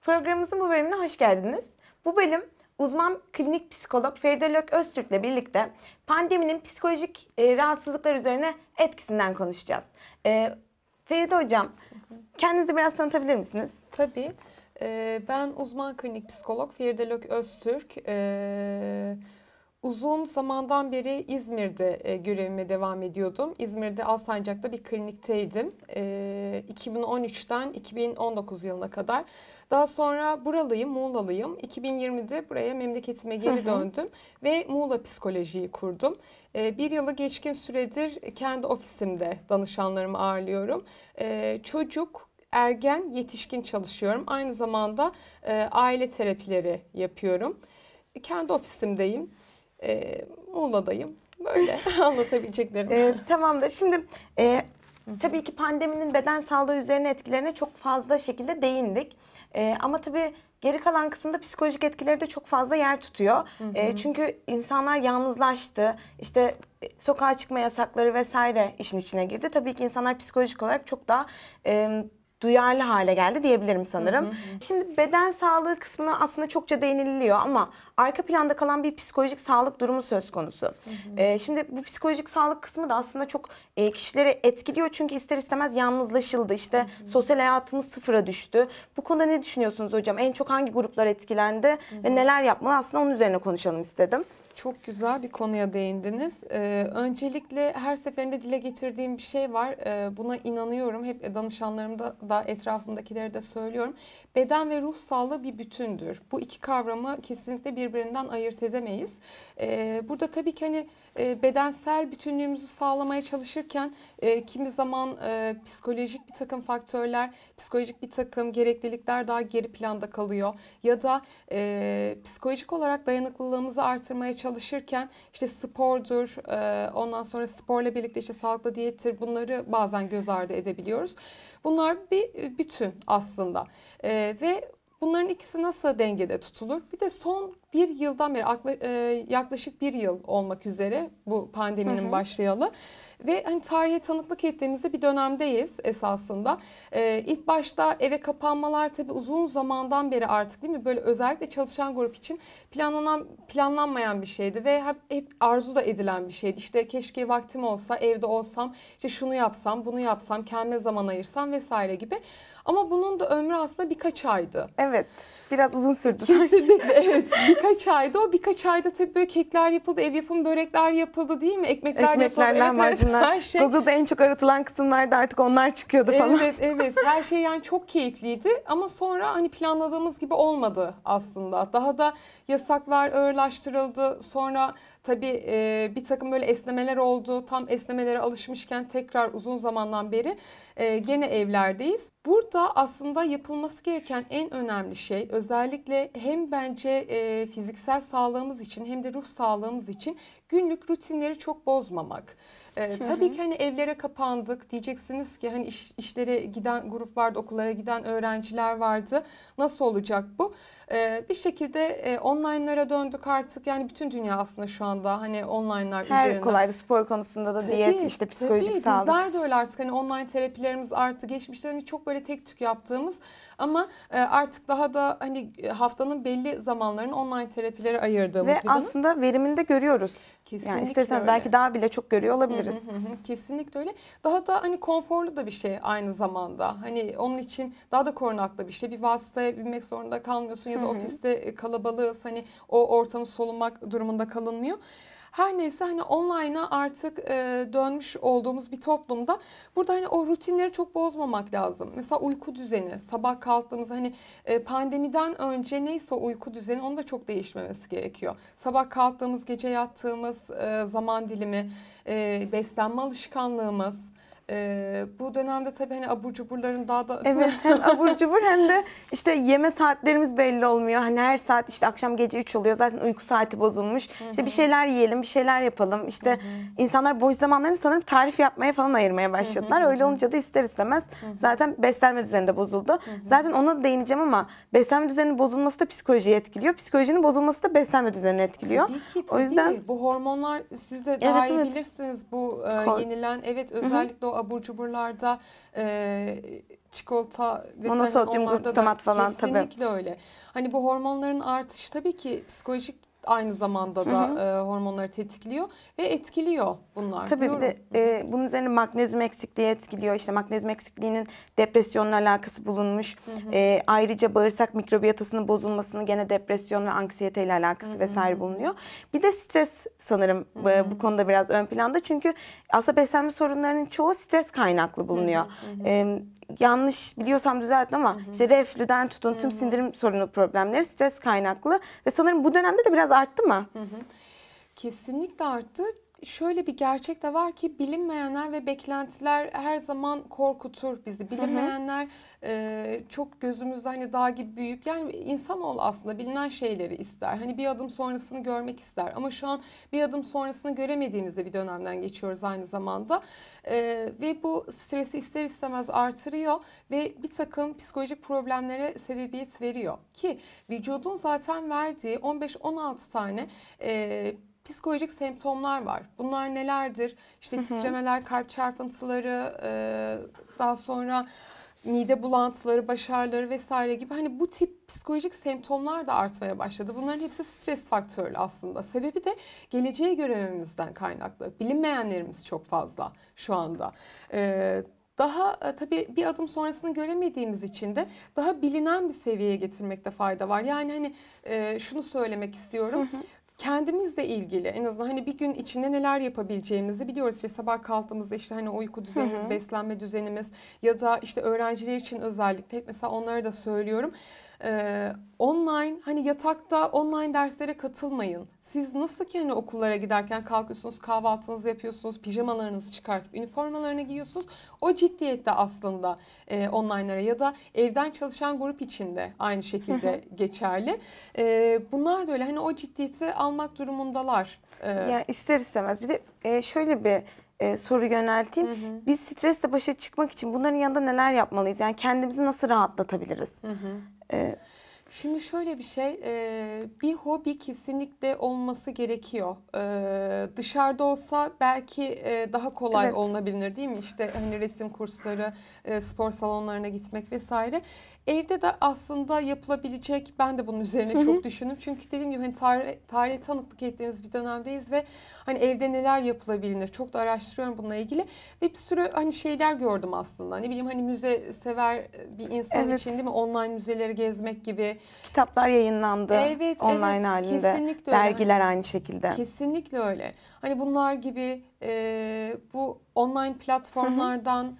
Programımızın bu bölümüne hoş geldiniz. Bu bölüm uzman klinik psikolog Feride Lök Öztürk ile birlikte pandeminin psikolojik e, rahatsızlıklar üzerine etkisinden konuşacağız. E, Feride Hocam, kendinizi biraz tanıtabilir misiniz? Tabii. E, ben uzman klinik psikolog Feride Lök Öztürk. E, Uzun zamandan beri İzmir'de e, görevime devam ediyordum. İzmir'de Alsancak'ta bir klinikteydim. E, 2013'ten 2019 yılına kadar. Daha sonra buralıyım, Muğlalıyım. 2020'de buraya memleketime geri döndüm ve Muğla Psikoloji'yi kurdum. E, bir yılı geçkin süredir kendi ofisimde danışanlarımı ağırlıyorum. E, çocuk, ergen, yetişkin çalışıyorum. Aynı zamanda e, aile terapileri yapıyorum. Kendi ofisimdeyim e, Muğla'dayım. Böyle anlatabileceklerim. E, tamamdır. Şimdi e, tabii ki pandeminin beden sağlığı üzerine etkilerine çok fazla şekilde değindik. E, ama tabii Geri kalan kısımda psikolojik etkileri de çok fazla yer tutuyor. Hı hı. E, çünkü insanlar yalnızlaştı. İşte e, sokağa çıkma yasakları vesaire işin içine girdi. Tabii ki insanlar psikolojik olarak çok daha e, duyarlı hale geldi diyebilirim sanırım. Hı hı. Şimdi beden sağlığı kısmına aslında çokça değiniliyor ama arka planda kalan bir psikolojik sağlık durumu söz konusu. Hı hı. E, şimdi bu psikolojik sağlık kısmı da aslında çok e, kişileri etkiliyor çünkü ister istemez yalnızlaşıldı. İşte hı hı. sosyal hayatımız sıfıra düştü. Bu konuda ne düşünüyorsunuz hocam? En çok hangi gruplar etkilendi hı hı. ve neler yapmalı? Aslında onun üzerine konuşalım istedim. Çok güzel bir konuya değindiniz. Ee, öncelikle her seferinde dile getirdiğim bir şey var. Ee, buna inanıyorum. Hep danışanlarımda da etrafımdakilere de söylüyorum. Beden ve ruh sağlığı bir bütündür. Bu iki kavramı kesinlikle birbirinden ayırt edemeyiz. Ee, burada tabii ki hani e, bedensel bütünlüğümüzü sağlamaya çalışırken e, kimi zaman e, psikolojik bir takım faktörler, psikolojik bir takım gereklilikler daha geri planda kalıyor. Ya da e, psikolojik olarak dayanıklılığımızı artırmaya çalışırken çalışırken işte spordur, e, ondan sonra sporla birlikte işte sağlıklı diyettir bunları bazen göz ardı edebiliyoruz. Bunlar bir e, bütün aslında e, ve Bunların ikisi nasıl dengede tutulur? Bir de son bir yıldan beri yaklaşık bir yıl olmak üzere bu pandeminin hı hı. başlayalı ve hani tarihe tanıklık ettiğimizde bir dönemdeyiz esasında. Ee, ilk başta eve kapanmalar tabii uzun zamandan beri artık değil mi? Böyle özellikle çalışan grup için planlanan planlanmayan bir şeydi ve hep, hep arzu da edilen bir şeydi. İşte keşke vaktim olsa, evde olsam, işte şunu yapsam, bunu yapsam, kendime zaman ayırsam vesaire gibi. Ama bunun da ömrü aslında birkaç aydı. Evet. Biraz uzun sürdü. Kesinlikle evet. Birkaç aydı o birkaç ayda tabii böyle kekler yapıldı, ev yapımı börekler yapıldı değil mi? Ekmekler, Ekmekler yapıldı. Evet, her şey. Google'da en çok aratılan kısımlarda artık onlar çıkıyordu falan. Evet evet her şey yani çok keyifliydi ama sonra hani planladığımız gibi olmadı aslında. Daha da yasaklar ağırlaştırıldı. Sonra Tabii e, bir takım böyle esnemeler oldu. Tam esnemelere alışmışken tekrar uzun zamandan beri e, gene evlerdeyiz. Burada aslında yapılması gereken en önemli şey özellikle hem bence e, fiziksel sağlığımız için hem de ruh sağlığımız için günlük rutinleri çok bozmamak. Ee, tabii Hı-hı. ki hani evlere kapandık diyeceksiniz ki hani iş, işlere giden grup vardı, okullara giden öğrenciler vardı. Nasıl olacak bu? Ee, bir şekilde e, online'lara döndük artık. Yani bütün dünya aslında şu anda hani online'lar üzerinden. Her kolaydı. spor konusunda da tabii, diyet işte psikolojik tabii, sağlık. Bizler de öyle artık hani online terapilerimiz arttı. Geçmişte hani çok böyle tek tük yaptığımız ama e, artık daha da hani e, haftanın belli zamanlarını online terapileri ayırdığımız Ve aslında verimini de görüyoruz. Kesinlikle yani istersen öyle. belki daha bile çok görüyor olabiliriz. Hı hı hı. Kesinlikle öyle. Daha da hani konforlu da bir şey aynı zamanda. Hani onun için daha da korunaklı bir şey. Bir vasıtaya binmek zorunda kalmıyorsun ya da hı hı. ofiste e, kalabalığı Hani o ortamı solumak durumunda kalınmıyor. Her neyse hani online'a artık e, dönmüş olduğumuz bir toplumda burada hani o rutinleri çok bozmamak lazım. Mesela uyku düzeni, sabah kalktığımız hani e, pandemiden önce neyse uyku düzeni onu da çok değişmemesi gerekiyor. Sabah kalktığımız, gece yattığımız e, zaman dilimi, e, beslenme alışkanlığımız, ee, bu dönemde tabii hani abur cuburların daha da... Evet hem abur cubur hem de işte yeme saatlerimiz belli olmuyor. Hani her saat işte akşam gece 3 oluyor zaten uyku saati bozulmuş. Hı -hı. İşte bir şeyler yiyelim bir şeyler yapalım. İşte Hı -hı. insanlar boş zamanlarını sanırım tarif yapmaya falan ayırmaya başladılar. Hı -hı. Öyle olunca da ister istemez Hı -hı. zaten beslenme düzeni de bozuldu. Hı -hı. Zaten ona da değineceğim ama beslenme düzeninin bozulması da psikolojiyi etkiliyor. Psikolojinin bozulması da beslenme düzenini etkiliyor. Tabii ki tabii. O yüzden... Bu hormonlar siz de daha evet, iyi evet. bilirsiniz. Bu e, yenilen evet özellikle Hı -hı. o abur cuburlarda e, çikolata vesaire Monosodyum onlarda glutamat da falan, kesinlikle tabii. öyle. Hani bu hormonların artışı tabii ki psikolojik aynı zamanda da hı hı. E, hormonları tetikliyor ve etkiliyor bunlar. Tabii diyorum. bir de e, bunun üzerine magnezyum eksikliği etkiliyor. İşte magnezyum eksikliğinin depresyonla alakası bulunmuş. Hı hı. E, ayrıca bağırsak mikrobiyatasının bozulmasını gene depresyon ve anksiyete ile alakası hı hı. vesaire bulunuyor. Bir de stres sanırım hı e, hı. bu konuda biraz ön planda. Çünkü aslında beslenme sorunlarının çoğu stres kaynaklı bulunuyor. Hı hı hı. E, yanlış biliyorsam düzelt ama hı hı. işte reflüden tutun tüm hı hı. sindirim sorunu problemleri stres kaynaklı ve sanırım bu dönemde de biraz arttı mı? Hı hı. Kesinlikle arttı şöyle bir gerçek de var ki bilinmeyenler ve beklentiler her zaman korkutur bizi. Bilinmeyenler e, çok gözümüzde hani dağ gibi büyüyüp yani insan ol aslında bilinen şeyleri ister. Hani bir adım sonrasını görmek ister ama şu an bir adım sonrasını göremediğimizde bir dönemden geçiyoruz aynı zamanda. E, ve bu stresi ister istemez artırıyor ve bir takım psikolojik problemlere sebebiyet veriyor. Ki vücudun zaten verdiği 15-16 tane e, psikolojik semptomlar var. Bunlar nelerdir? İşte hı titremeler, kalp çarpıntıları, e, daha sonra mide bulantıları, baş ağrıları vesaire gibi hani bu tip psikolojik semptomlar da artmaya başladı. Bunların hepsi stres faktörü aslında. Sebebi de geleceğe görememizden kaynaklı. Bilinmeyenlerimiz çok fazla şu anda. Ee, daha e, tabii bir adım sonrasını göremediğimiz için de daha bilinen bir seviyeye getirmekte fayda var. Yani hani e, şunu söylemek istiyorum. Hı hı kendimizle ilgili en azından hani bir gün içinde neler yapabileceğimizi biliyoruz. İşte sabah kalktığımızda işte hani uyku düzenimiz, beslenme düzenimiz ya da işte öğrenciler için özellikle mesela onları da söylüyorum. Ee, online hani yatakta online derslere katılmayın. Siz nasıl kendi hani okullara giderken kalkıyorsunuz, kahvaltınızı yapıyorsunuz, pijamalarınızı çıkartıp üniformalarını giyiyorsunuz. O ciddiyette aslında e, online'lara ya da evden çalışan grup içinde aynı şekilde geçerli. E, bunlar da öyle hani o ciddiyeti almak durumundalar. E, yani ister istemez. Bir de e, şöyle bir e, soru yönelteyim. Hı hı. Biz stresle başa çıkmak için bunların yanında neler yapmalıyız? Yani kendimizi nasıl rahatlatabiliriz? Hı hı. E, Şimdi şöyle bir şey, bir hobi kesinlikle olması gerekiyor. E, dışarıda olsa belki daha kolay evet. olunabilir değil mi? İşte hani resim kursları, spor salonlarına gitmek vesaire. Evde de aslında yapılabilecek, ben de bunun üzerine Hı-hı. çok düşündüm. Çünkü dediğim gibi hani tarih, tarihe tanıklık ettiğimiz bir dönemdeyiz ve hani evde neler yapılabilir çok da araştırıyorum bununla ilgili. Ve bir sürü hani şeyler gördüm aslında. Ne bileyim hani müze sever bir insan evet. için değil mi? Online müzeleri gezmek gibi Kitaplar yayınlandı evet, online evet, halinde. Kesinlikle Dergiler öyle. aynı şekilde. Kesinlikle öyle. Hani bunlar gibi e, bu online platformlardan hı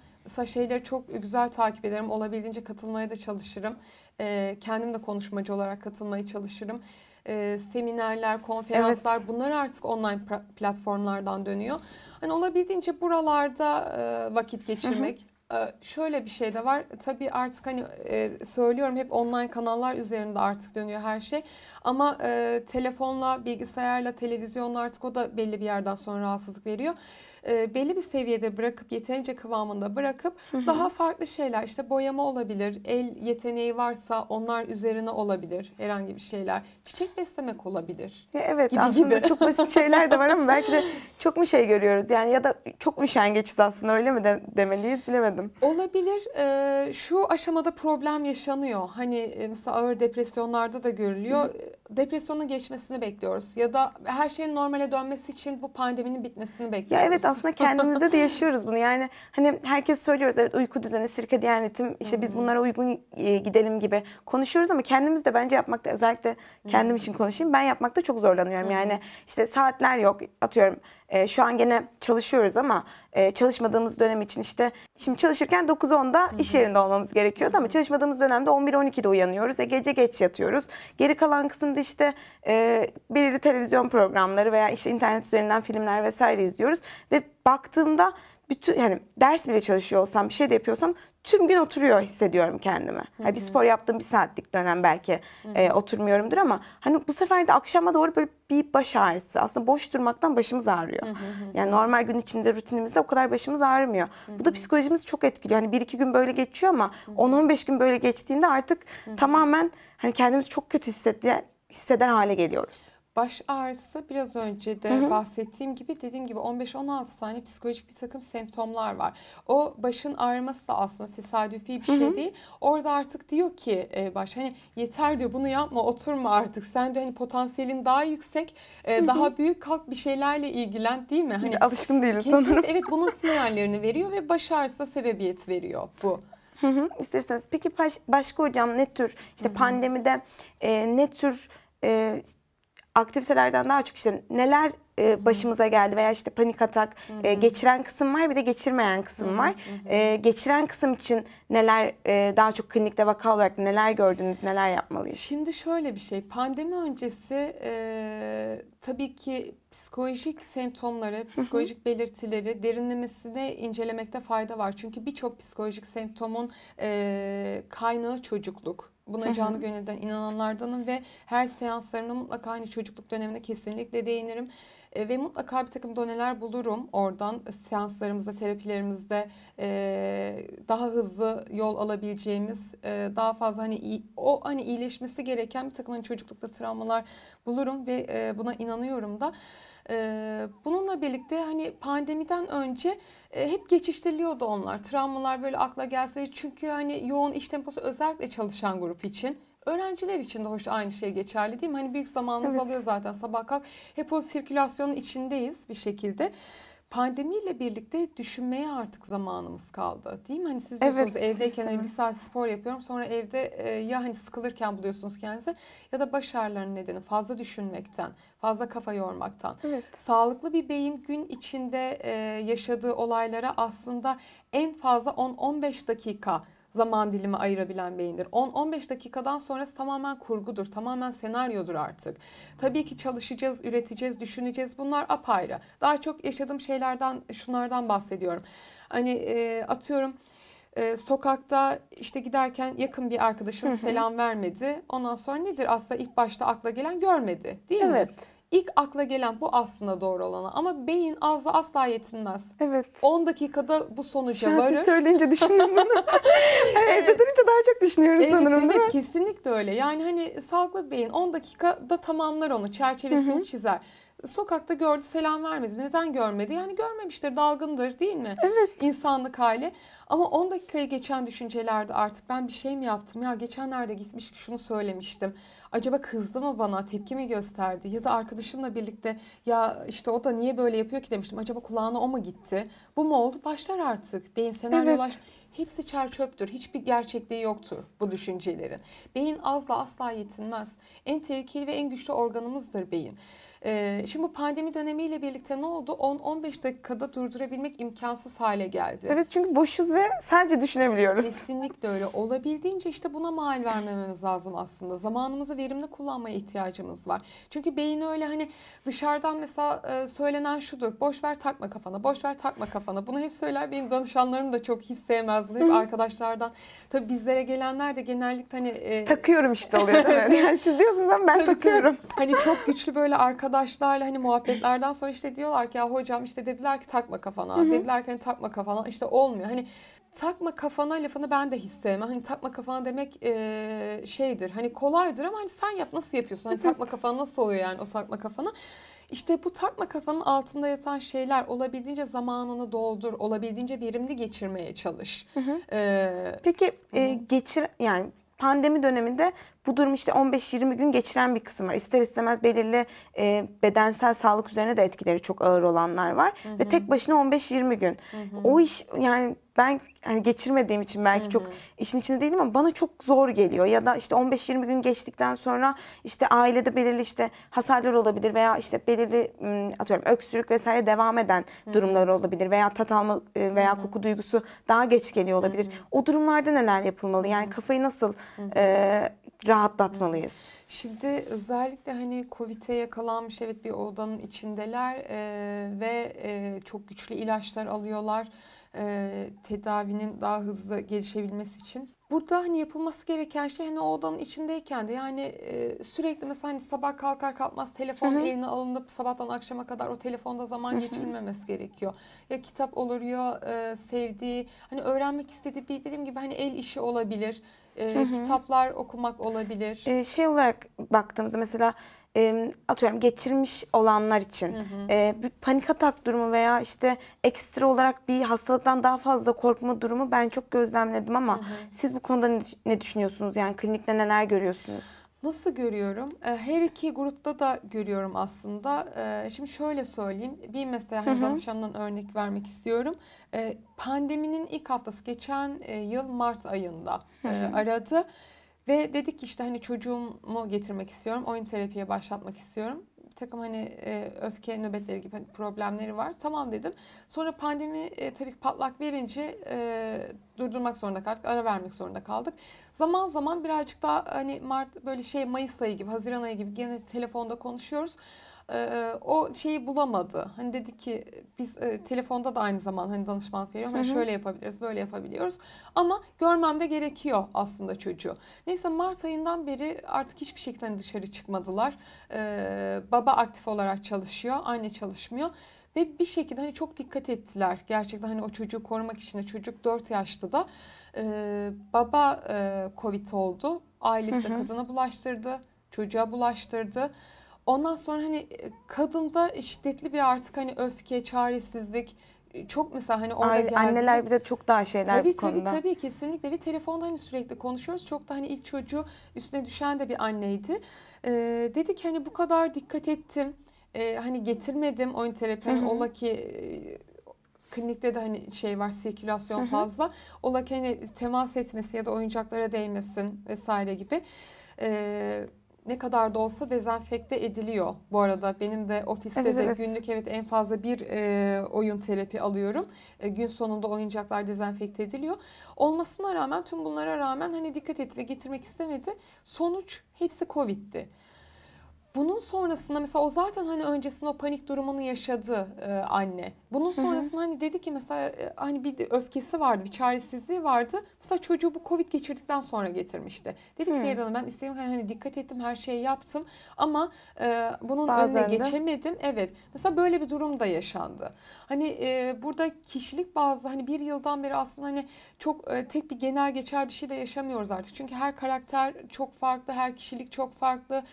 şeyleri çok güzel takip ederim. Olabildiğince katılmaya da çalışırım. E, kendim de konuşmacı olarak katılmaya çalışırım e, seminerler, konferanslar evet. bunlar artık online platformlardan dönüyor. Hani olabildiğince buralarda e, vakit geçirmek, ee, şöyle bir şey de var. Tabii artık hani e, söylüyorum hep online kanallar üzerinde artık dönüyor her şey. Ama e, telefonla, bilgisayarla, televizyonla artık o da belli bir yerden sonra rahatsızlık veriyor e, belli bir seviyede bırakıp yeterince kıvamında bırakıp Hı-hı. daha farklı şeyler işte boyama olabilir, el yeteneği varsa onlar üzerine olabilir herhangi bir şeyler. Çiçek beslemek olabilir. Ya evet gibi aslında gibi. çok basit şeyler de var ama belki de çok mu şey görüyoruz yani ya da çok mu şengeçiz aslında öyle mi de, demeliyiz bilemedim. Olabilir. E, şu aşamada problem yaşanıyor. Hani e, mesela ağır depresyonlarda da görülüyor. hı Depresyonun geçmesini bekliyoruz ya da her şeyin normale dönmesi için bu pandeminin bitmesini bekliyoruz. Ya evet aslında kendimizde de yaşıyoruz bunu. Yani hani herkes söylüyoruz evet uyku düzeni, sirke diyen ritim işte biz bunlara uygun e, gidelim gibi konuşuyoruz ama kendimiz de bence yapmakta özellikle kendim için konuşayım. Ben yapmakta çok zorlanıyorum. Yani işte saatler yok atıyorum e, şu an gene çalışıyoruz ama e, çalışmadığımız dönem için işte şimdi çalışırken 9-10'da iş yerinde olmamız gerekiyordu ama çalışmadığımız dönemde 11-12'de uyanıyoruz. ve gece geç yatıyoruz. Geri kalan kısımda işte e, belirli televizyon programları veya işte internet üzerinden filmler vesaire izliyoruz ve baktığımda bütün yani ders bile çalışıyor olsam bir şey de yapıyorsam tüm gün oturuyor hissediyorum kendimi. Hı hani hı. Yani bir spor yaptığım bir saatlik dönem belki hı e, hı. E, oturmuyorumdur ama hani bu sefer de akşama doğru böyle bir baş ağrısı. Aslında boş durmaktan başımız ağrıyor. Hı hı Yani normal gün içinde rutinimizde o kadar başımız ağrımıyor. Hı hı. Bu da psikolojimizi çok etkiliyor. Hani bir iki gün böyle geçiyor ama 10-15 gün böyle geçtiğinde artık hı hı. tamamen hani kendimizi çok kötü hissetti hisseder hale geliyoruz. Baş ağrısı biraz önce de hı hı. bahsettiğim gibi dediğim gibi 15-16 tane psikolojik bir takım semptomlar var. O başın ağrıması da aslında tesadüfi bir hı şey hı. şey değil. Orada artık diyor ki e, baş hani yeter diyor bunu yapma oturma artık. Sen de hani potansiyelin daha yüksek e, hı hı. daha büyük kalk bir şeylerle ilgilen değil mi? Hani Alışkın değiliz sanırım. Evet bunun sinyallerini veriyor ve baş ağrısına sebebiyet veriyor bu. Hı hı, isterseniz. Peki baş, başka hocam ne tür işte hı hı. pandemide e, ne tür e, aktivitelerden daha çok işte neler e, başımıza geldi veya işte panik atak E, geçiren kısım var bir de geçirmeyen kısım var. E, geçiren kısım için neler e, daha çok klinikte vaka olarak neler gördünüz neler yapmalıyız? Şimdi şöyle bir şey pandemi öncesi e, tabii ki psikolojik semptomları, psikolojik belirtileri derinlemesine incelemekte fayda var. Çünkü birçok psikolojik semptomun e, kaynağı çocukluk. Buna canlı gönülden inananlardanım ve her seanslarında mutlaka aynı hani çocukluk dönemine kesinlikle değinirim. E, ve mutlaka bir takım doneler bulurum oradan seanslarımızda, terapilerimizde e, daha hızlı yol alabileceğimiz, e, daha fazla hani iyi, o hani iyileşmesi gereken bir takım hani çocuklukta travmalar bulurum ve e, buna inanıyorum da. E, bununla birlikte hani pandemiden önce e, hep geçiştiriliyordu onlar. Travmalar böyle akla gelse çünkü hani yoğun iş temposu özellikle çalışan grup için Öğrenciler için de hoş aynı şey geçerli değil mi? Hani büyük zamanımız evet. alıyor zaten sabah kalk. Hep o sirkülasyonun içindeyiz bir şekilde. Pandemiyle birlikte düşünmeye artık zamanımız kaldı değil mi? Hani siz diyorsunuz evet, evdeyken hani bir saat spor yapıyorum sonra evde e, ya hani sıkılırken buluyorsunuz kendinize ya da baş ağrılarının nedeni fazla düşünmekten, fazla kafa yormaktan. Evet. Sağlıklı bir beyin gün içinde e, yaşadığı olaylara aslında en fazla 10-15 dakika zaman dilimi ayırabilen beyindir. 10-15 dakikadan sonrası tamamen kurgudur, tamamen senaryodur artık. Tabii ki çalışacağız, üreteceğiz, düşüneceğiz. Bunlar apayrı. Daha çok yaşadığım şeylerden, şunlardan bahsediyorum. Hani e, atıyorum e, sokakta işte giderken yakın bir arkadaşın selam vermedi. Ondan sonra nedir aslında ilk başta akla gelen görmedi değil evet. mi? Evet. İlk akla gelen bu aslında doğru olanı ama beyin azla asla yetinmez. Evet. 10 dakikada bu sonuca Şahsi varır. söyleyince düşündüm bunu. evet. Evde durunca daha çok düşünüyoruz evet, sanırım evet, Evet kesinlikle öyle. Yani hani sağlıklı bir beyin 10 dakikada tamamlar onu çerçevesini Hı-hı. çizer. Sokakta gördü selam vermedi. Neden görmedi? Yani görmemiştir, dalgındır değil mi? Evet. İnsanlık hali. Ama 10 dakikayı geçen düşüncelerde artık ben bir şey mi yaptım? Ya geçenlerde gitmiş şunu söylemiştim. Acaba kızdı mı bana? Tepki mi gösterdi? Ya da arkadaşımla birlikte ya işte o da niye böyle yapıyor ki demiştim. Acaba kulağına o mu gitti? Bu mu oldu? Başlar artık. Beyin senaryolar evet. hepsi çer çöptür. Hiçbir gerçekliği yoktur bu düşüncelerin. Beyin azla asla yetinmez. En tehlikeli ve en güçlü organımızdır beyin. Ee, şimdi bu pandemi dönemiyle birlikte ne oldu? 10-15 dakikada durdurabilmek imkansız hale geldi. Evet çünkü boşuz ve sadece düşünebiliyoruz. Kesinlikle öyle. Olabildiğince işte buna mal vermememiz lazım aslında. Zamanımızı verimli kullanmaya ihtiyacımız var. Çünkü beyni öyle hani dışarıdan mesela e, söylenen şudur. Boş ver takma kafana, boş ver takma kafana. Bunu hep söyler benim danışanlarım da çok hiç sevmez bunu. Hep arkadaşlardan. Tabii bizlere gelenler de genellikle hani... E, takıyorum işte oluyor. yani siz diyorsunuz ama ben tabii, takıyorum. Tabii. Hani çok güçlü böyle arkadaş arkadaşlarla hani muhabbetlerden sonra işte diyorlar ki ya hocam işte dediler ki takma kafana. Hı-hı. Dediler ki hani takma kafana işte olmuyor. Hani takma kafana lafını ben de hissevmem. Hani takma kafana demek e, şeydir. Hani kolaydır ama hani sen yap nasıl yapıyorsun? Hani takma kafana nasıl oluyor yani o takma kafana? İşte bu takma kafanın altında yatan şeyler olabildiğince zamanını doldur, olabildiğince verimli geçirmeye çalış. Hı hı. Ee, Peki hı. E, geçir yani pandemi döneminde bu durum işte 15-20 gün geçiren bir kısım var. İster istemez belirli e, bedensel sağlık üzerine de etkileri çok ağır olanlar var. Hı hı. Ve tek başına 15-20 gün. Hı hı. O iş yani ben hani geçirmediğim için belki Hı-hı. çok işin içinde değilim ama bana çok zor geliyor. Ya da işte 15-20 gün geçtikten sonra işte ailede belirli işte hasarlar olabilir veya işte belirli atıyorum öksürük vesaire devam eden Hı-hı. durumlar olabilir veya tat alma e, veya Hı-hı. koku duygusu daha geç geliyor olabilir. Hı-hı. O durumlarda neler yapılmalı? Yani kafayı nasıl Hı -hı. e, rahatlatmalıyız. Şimdi özellikle hani Covid'e yakalanmış evet bir odanın içindeler e, ve e, çok güçlü ilaçlar alıyorlar e, tedavinin daha hızlı gelişebilmesi için burada hani yapılması gereken şey hani o odanın içindeyken de yani e, sürekli mesela hani sabah kalkar kalkmaz telefon Hı-hı. eline alınıp sabahtan akşama kadar o telefonda zaman Hı-hı. geçirilmemesi gerekiyor. Ya kitap olur ya e, sevdiği hani öğrenmek istediği bir dediğim gibi hani el işi olabilir. E, kitaplar okumak olabilir. Ee, şey olarak baktığımızda mesela e, atıyorum geçirmiş olanlar için hı hı. E, bir panik atak durumu veya işte ekstra olarak bir hastalıktan daha fazla korkma durumu ben çok gözlemledim ama hı hı. siz bu konuda ne, ne düşünüyorsunuz? Yani klinikte neler görüyorsunuz? Nasıl görüyorum? E, her iki grupta da görüyorum aslında. E, şimdi şöyle söyleyeyim. Bir mesela hani danışanımdan örnek vermek istiyorum. E, pandeminin ilk haftası geçen yıl Mart ayında hı hı. aradı. Ve dedik ki işte hani çocuğumu getirmek istiyorum. Oyun terapiye başlatmak istiyorum. Bir takım hani e, öfke nöbetleri gibi hani problemleri var. Tamam dedim. Sonra pandemi e, tabii patlak verince e, durdurmak zorunda kaldık. Ara vermek zorunda kaldık. Zaman zaman birazcık daha hani Mart böyle şey Mayıs ayı gibi, Haziran ayı gibi gene telefonda konuşuyoruz. Ee, e, o şeyi bulamadı. Hani dedi ki biz e, telefonda da aynı zaman hani danışmanlık veriyorum. Hani şöyle yapabiliriz, böyle yapabiliyoruz. Ama görmem de gerekiyor aslında çocuğu. Neyse Mart ayından beri artık hiçbir şekilde hani, dışarı çıkmadılar. E, baba aktif olarak çalışıyor, anne çalışmıyor. Ve bir şekilde hani çok dikkat ettiler. Gerçekten hani o çocuğu korumak için de çocuk 4 yaşta da e, baba e, Covid oldu. Ailesi de kadına bulaştırdı, çocuğa bulaştırdı. Ondan sonra hani e, kadında şiddetli bir artık hani öfke, çaresizlik, e, çok mesela hani orada Aile, geldi. Anneler bir de çok daha şeyler tabii, bu tabii, konuda. Tabii tabii kesinlikle ve telefonda hani sürekli konuşuyoruz. Çok da hani ilk çocuğu üstüne düşen de bir anneydi. Ee, dedik hani bu kadar dikkat ettim. Ee, hani getirmedim oyun terapi. Hani ola ki klinikte de hani şey var sirkülasyon fazla. Ola ki hani temas etmesi ya da oyuncaklara değmesin vesaire gibi. Ee, ne kadar da olsa dezenfekte ediliyor. Bu arada benim de ofiste evet, de evet. günlük evet en fazla bir e, oyun terapi alıyorum. E, gün sonunda oyuncaklar dezenfekte ediliyor. Olmasına rağmen tüm bunlara rağmen hani dikkat et ve getirmek istemedi. Sonuç hepsi Covid'di. Bunun sonrasında mesela o zaten hani öncesinde o panik durumunu yaşadı e, anne. Bunun sonrasında hani dedi ki mesela e, hani bir öfkesi vardı, bir çaresizliği vardı. Mesela çocuğu bu Covid geçirdikten sonra getirmişti. Dedi ki Feride Hanım ben istediğim hani, hani dikkat ettim, her şeyi yaptım ama e, bunun Bazen önüne de. geçemedim. Evet. Mesela böyle bir durum da yaşandı. Hani e, burada kişilik bazlı hani bir yıldan beri aslında hani çok e, tek bir genel geçer bir şey de yaşamıyoruz artık. Çünkü her karakter çok farklı, her kişilik çok farklı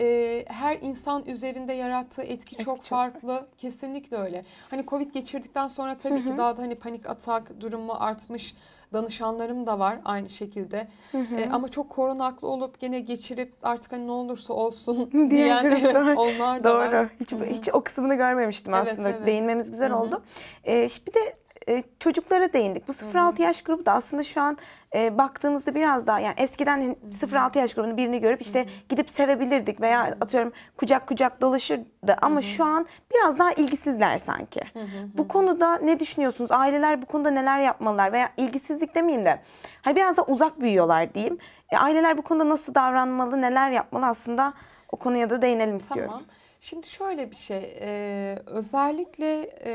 e, her insan üzerinde yarattığı etki çok, çok farklı. Kesinlikle öyle. Hani Covid geçirdikten sonra tabii Hı-hı. ki daha da hani panik atak durumu artmış danışanlarım da var aynı şekilde. Hı hı. E, ama çok korunaklı olup gene geçirip artık hani ne olursa olsun diyen, diyen evet, onlar da Doğru. var. Doğru. Hiç, hiç o kısmını görmemiştim evet, aslında. Evet. Değinmemiz güzel hı hı. oldu. E, bir de e, çocuklara değindik. Bu 0-6 yaş grubu da aslında şu an e, baktığımızda biraz daha yani eskiden 0-6 hani yaş grubunun birini görüp işte gidip sevebilirdik veya atıyorum kucak kucak dolaşırdı ama şu an biraz daha ilgisizler sanki. bu konuda ne düşünüyorsunuz? Aileler bu konuda neler yapmalılar veya ilgisizlik demeyeyim de hani biraz da uzak büyüyorlar diyeyim. E, aileler bu konuda nasıl davranmalı, neler yapmalı aslında o konuya da değinelim istiyorum. Tamam. Şimdi şöyle bir şey, ee, özellikle e,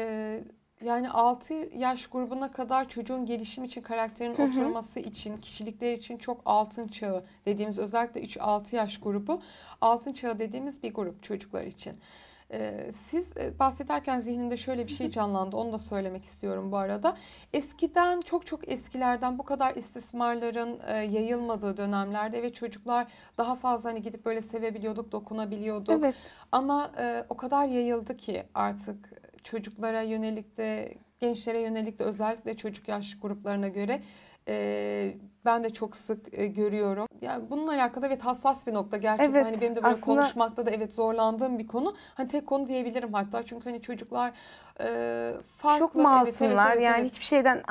yani 6 yaş grubuna kadar çocuğun gelişim için karakterin oturması için, kişilikler için çok altın çağı dediğimiz özellikle 3-6 yaş grubu altın çağı dediğimiz bir grup çocuklar için. Ee, siz e, bahsederken zihnimde şöyle bir şey canlandı. Onu da söylemek istiyorum bu arada. Eskiden çok çok eskilerden bu kadar istismarların e, yayılmadığı dönemlerde ve çocuklar daha fazla hani gidip böyle sevebiliyorduk, dokunabiliyorduk. Evet. Ama e, o kadar yayıldı ki artık çocuklara yönelik de gençlere yönelik de özellikle çocuk yaş gruplarına göre e, ben de çok sık e, görüyorum. Yani bununla alakalı evet hassas bir nokta gerçekten. Evet, hani benim de böyle aslında... konuşmakta da evet zorlandığım bir konu. Hani tek konu diyebilirim hatta çünkü hani çocuklar e, farklı. Çok masumlar evet, evet, evet, yani evet. hiçbir şeyden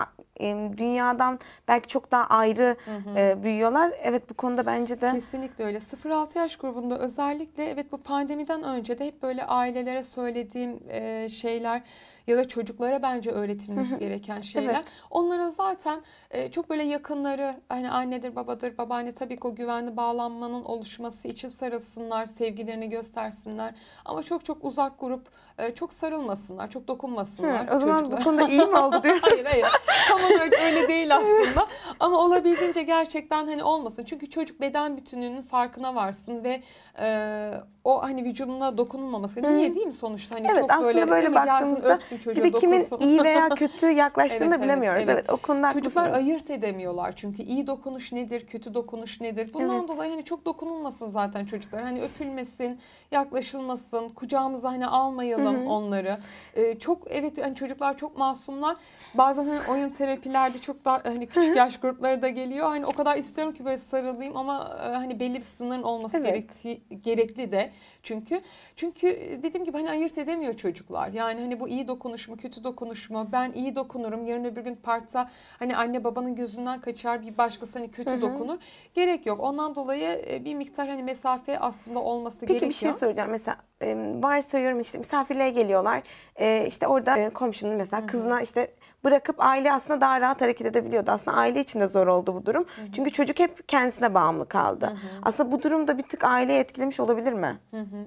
dünyadan belki çok daha ayrı hı hı. E, büyüyorlar. Evet bu konuda bence de. Kesinlikle öyle. 0-6 yaş grubunda özellikle evet bu pandemiden önce de hep böyle ailelere söylediğim e, şeyler ya da çocuklara bence öğretilmesi gereken şeyler. Evet. Onlara zaten e, çok böyle yakınları hani annedir babadır babaanne tabii ki o güvenli bağlanmanın oluşması için sarılsınlar, sevgilerini göstersinler. Ama çok çok uzak grup çok sarılmasınlar, çok dokunmasınlar. Hı, o zaman çocuklara. bu konuda iyi mi oldu diyoruz? hayır hayır. Tam olarak öyle değil aslında. Ama olabildiğince gerçekten hani olmasın. Çünkü çocuk beden bütününün farkına varsın ve e, o hani vücuduna dokunulmaması. Hı. Niye değil mi sonuçta? Hani evet, çok aslında böyle, böyle baktığımızda gelsin, çocuğu, bir de kimin dokunsun. iyi veya kötü yaklaştığını evet, da bilemiyoruz. Evet, evet. evet o konuda Çocuklar ayırt edemiyorlar çünkü iyi dokunuş nedir, kötü dokunuş nedir? Bundan evet. dolayı hani çok dokunulmasın zaten çocuklar. Hani öpülmesin, yaklaşılmasın, kucağımıza hani almayalım Hı-hı. onları. Ee, çok evet hani çocuklar çok masumlar. Bazen hani oyun terapisi terapilerde çok daha hani küçük yaş grupları da geliyor. Hani o kadar istiyorum ki böyle sarılayım ama e, hani belli bir sınırın olması evet. gerekti, gerekli de. Çünkü çünkü e, dediğim gibi hani ayırt edemiyor çocuklar. Yani hani bu iyi dokunuş mu, kötü dokunuş mu? Ben iyi dokunurum. Yarın öbür gün parta hani anne babanın gözünden kaçar bir başkası hani kötü Hı-hı. dokunur. Gerek yok. Ondan dolayı e, bir miktar hani mesafe aslında olması Peki, gerekiyor. Peki bir şey soracağım. Mesela varsayıyorum işte misafirliğe geliyorlar. işte orada komşunun mesela kızına işte bırakıp aile aslında daha rahat hareket edebiliyordu. Aslında aile için de zor oldu bu durum. Hı hı. Çünkü çocuk hep kendisine bağımlı kaldı. Hı hı. Aslında bu durum da bir tık aileyi etkilemiş olabilir mi? Hı hı.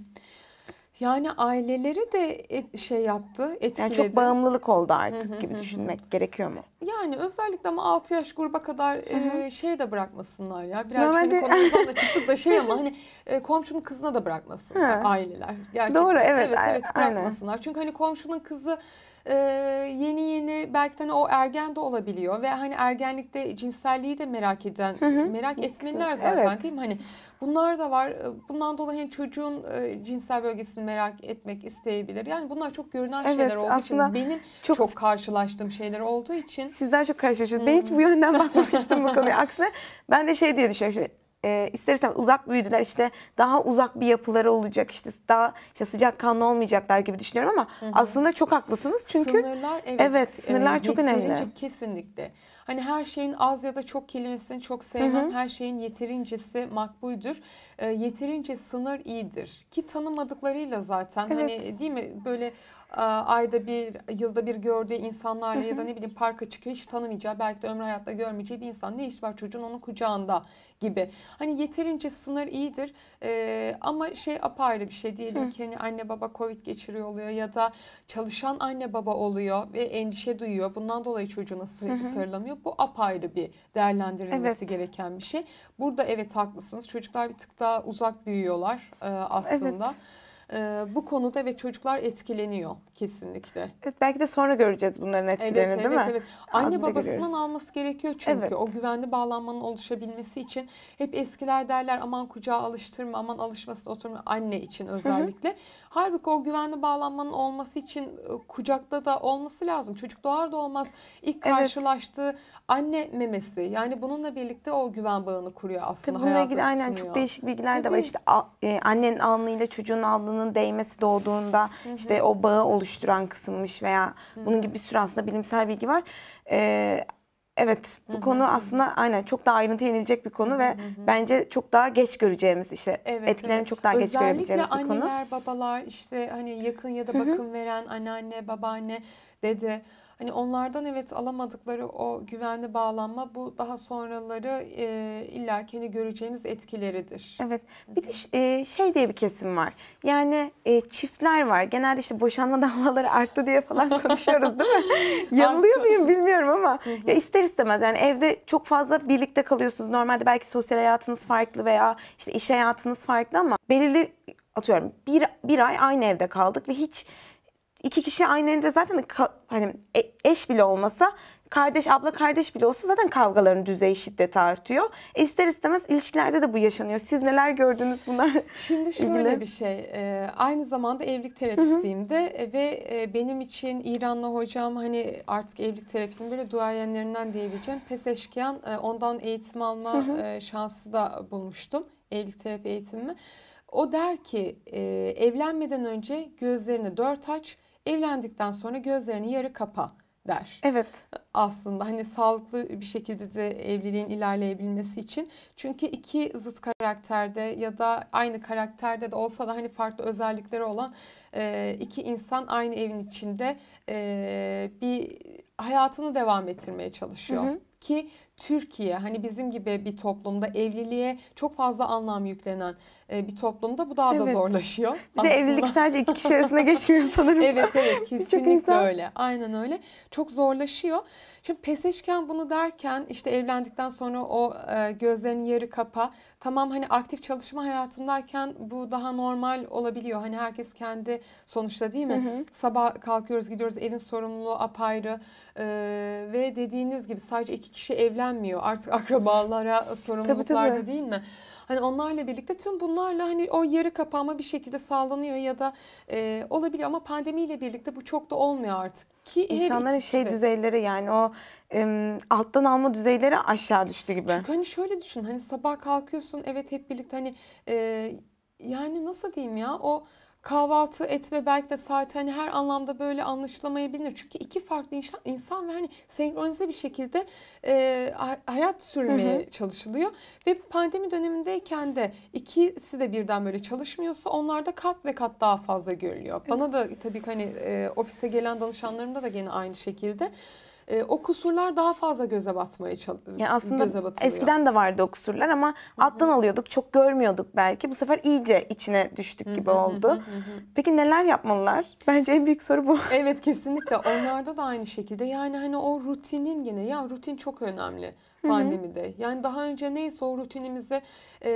Yani aileleri de et, şey yaptı, etkiledi. Yani çok bağımlılık oldu artık gibi düşünmek gerekiyor mu? Yani özellikle ama 6 yaş gruba kadar e, şey de bırakmasınlar ya. Birazcık hani Normalde... hani konumuzdan da çıktık da şey ama hani e, komşunun kızına da bırakmasınlar aileler. Gerçekten. Doğru evet. Evet evet bırakmasınlar. Aynen. Çünkü hani komşunun kızı e, yeni yeni belki hani o ergen de olabiliyor ve hani ergenlikte cinselliği de merak eden, hı hı. merak etmeliler zaten evet. değil mi? Hani bunlar da var. Ee, bundan dolayı hani çocuğun e, cinsel bölgesini merak etmek isteyebilir. Yani bunlar çok görünen evet, şeyler olduğu için benim çok, çok karşılaştığım şeyler olduğu için. Sizden çok karşılaştım Ben hiç bu hmm. yönden bakmamıştım bu konuya. Aksine ben de şey diye düşünüyorum e, ee, istersen uzak büyüdüler işte daha uzak bir yapıları olacak işte daha işte sıcak kanlı olmayacaklar gibi düşünüyorum ama Hı-hı. aslında çok haklısınız çünkü sınırlar evet, evet e, sınırlar e, çok önemli kesinlikle Hani her şeyin az ya da çok kelimesini çok sevmem. Hı hı. Her şeyin yeterince makbuldür. E, yeterince sınır iyidir. Ki tanımadıklarıyla zaten hani evet. hani değil mi böyle e, ayda bir yılda bir gördüğü insanlarla hı hı. ya da ne bileyim parka çıkıyor hiç tanımayacağı belki de ömrü hayatta görmeyeceği bir insan ne iş var çocuğun onun kucağında gibi. Hani yeterince sınır iyidir e, ama şey apayrı bir şey diyelim hı. ki hani anne baba covid geçiriyor oluyor ya da çalışan anne baba oluyor ve endişe duyuyor. Bundan dolayı çocuğuna sır, hı hı. sırlamıyor gerekiyor. Bu apayrı bir değerlendirilmesi evet. gereken bir şey. Burada evet haklısınız. Çocuklar bir tık daha uzak büyüyorlar e, aslında. Evet e, bu konuda ve çocuklar etkileniyor kesinlikle. Evet belki de sonra göreceğiz bunların etkilerini evet, değil evet, mi? Evet evet. Anne babasından alması gerekiyor çünkü evet. o güvenli bağlanmanın oluşabilmesi için hep eskiler derler aman kucağa alıştırma aman alışmasına oturma anne için özellikle. Hı hı. Halbuki o güvenli bağlanmanın olması için e, kucakta da olması lazım. Çocuk doğar doğmaz ilk karşılaştığı evet. anne memesi yani bununla birlikte o güven bağını kuruyor aslında Tabii bununla ilgili tutunuyor. aynen çok değişik bilgiler Tabii. de var. işte a, e, annenin alnıyla çocuğun alnını alnının değmesi doğduğunda hı hı. işte o bağı oluşturan kısımmış veya hı hı. bunun gibi bir sürü aslında bilimsel bilgi var. Ee, Evet bu hı hı. konu aslında aynen çok daha ayrıntı inilecek bir konu hı hı. ve bence çok daha geç göreceğimiz işte evet, etkilerini evet. çok daha Özellikle geç görebileceğimiz bir konu. Özellikle anneler babalar işte hani yakın ya da bakım hı hı. veren anneanne babaanne dede Hani onlardan evet alamadıkları o güvenli bağlanma bu daha sonraları e, illa kendi hani göreceğimiz etkileridir. Evet bir de e, şey diye bir kesim var yani e, çiftler var genelde işte boşanma davaları arttı diye falan konuşuyoruz değil mi? Yanılıyor muyum bilmiyorum ama ya ister istemez yani evde çok fazla birlikte kalıyorsunuz normalde belki sosyal hayatınız farklı veya işte iş hayatınız farklı ama belirli atıyorum bir, bir ay aynı evde kaldık ve hiç iki kişi aynı evde zaten hani e, eş bile olmasa kardeş abla kardeş bile olsa zaten kavgaların düzeyi şiddeti artıyor. E ister istemez ilişkilerde de bu yaşanıyor. Siz neler gördünüz bunlar? Şimdi şöyle ilgili? bir şey. E, aynı zamanda evlilik terapistiyim de e, ve e, benim için İranlı hocam hani artık evlilik terapinin böyle duayenlerinden diyebileceğim Pes Eşkiyan e, ondan eğitim alma hı hı. E, şansı da bulmuştum. Evlilik terapi eğitimimi. O der ki e, evlenmeden önce gözlerini dört aç evlendikten sonra gözlerini yarı kapa der. Evet. Aslında hani sağlıklı bir şekilde de evliliğin ilerleyebilmesi için. Çünkü iki zıt karakterde ya da aynı karakterde de olsa da hani farklı özellikleri olan e, iki insan aynı evin içinde e, bir hayatını devam ettirmeye çalışıyor. Hı hı ki Türkiye hani bizim gibi bir toplumda evliliğe çok fazla anlam yüklenen e, bir toplumda bu daha evet. da zorlaşıyor. Bir aslında. de evlilik sadece iki kişi arasında geçmiyor sanırım. evet evet kesinlikle insan... öyle. Aynen öyle. Çok zorlaşıyor. Şimdi peseşken bunu derken işte evlendikten sonra o e, gözlerin yarı kapa. Tamam hani aktif çalışma hayatındayken bu daha normal olabiliyor. Hani herkes kendi sonuçta değil mi? Hı hı. Sabah kalkıyoruz gidiyoruz evin sorumluluğu apayrı ee, ve dediğiniz gibi sadece iki iki kişi evlenmiyor. Artık akrabalara sorumluluklar da değil mi? Hani onlarla birlikte tüm bunlarla hani o yarı kapanma bir şekilde sağlanıyor ya da e, olabiliyor ama pandemiyle birlikte bu çok da olmuyor artık. Ki İnsanların şey de. düzeyleri yani o e, alttan alma düzeyleri aşağı düştü gibi. Çünkü hani şöyle düşün hani sabah kalkıyorsun evet hep birlikte hani e, yani nasıl diyeyim ya o kahvaltı etme belki de saat hani her anlamda böyle anlaşılamayabilir. Çünkü iki farklı insan, insan ve hani senkronize bir şekilde e, hayat sürmeye hı hı. çalışılıyor. Ve pandemi dönemindeyken de ikisi de birden böyle çalışmıyorsa onlarda kat ve kat daha fazla görülüyor. Bana da tabii ki hani e, ofise gelen danışanlarımda da gene aynı şekilde e, o kusurlar daha fazla göze batmaya çalışıyor. Yani aslında göze batılıyor. eskiden de vardı o kusurlar ama Hı-hı. alttan alıyorduk, çok görmüyorduk belki. Bu sefer iyice içine düştük gibi Hı-hı. oldu. Hı-hı. Peki neler yapmalılar? Bence en büyük soru bu. Evet kesinlikle. Onlarda da aynı şekilde. Yani hani o rutinin gene ya rutin çok önemli pandemide. Hı hı. Yani daha önce neyse o rutinimizi e,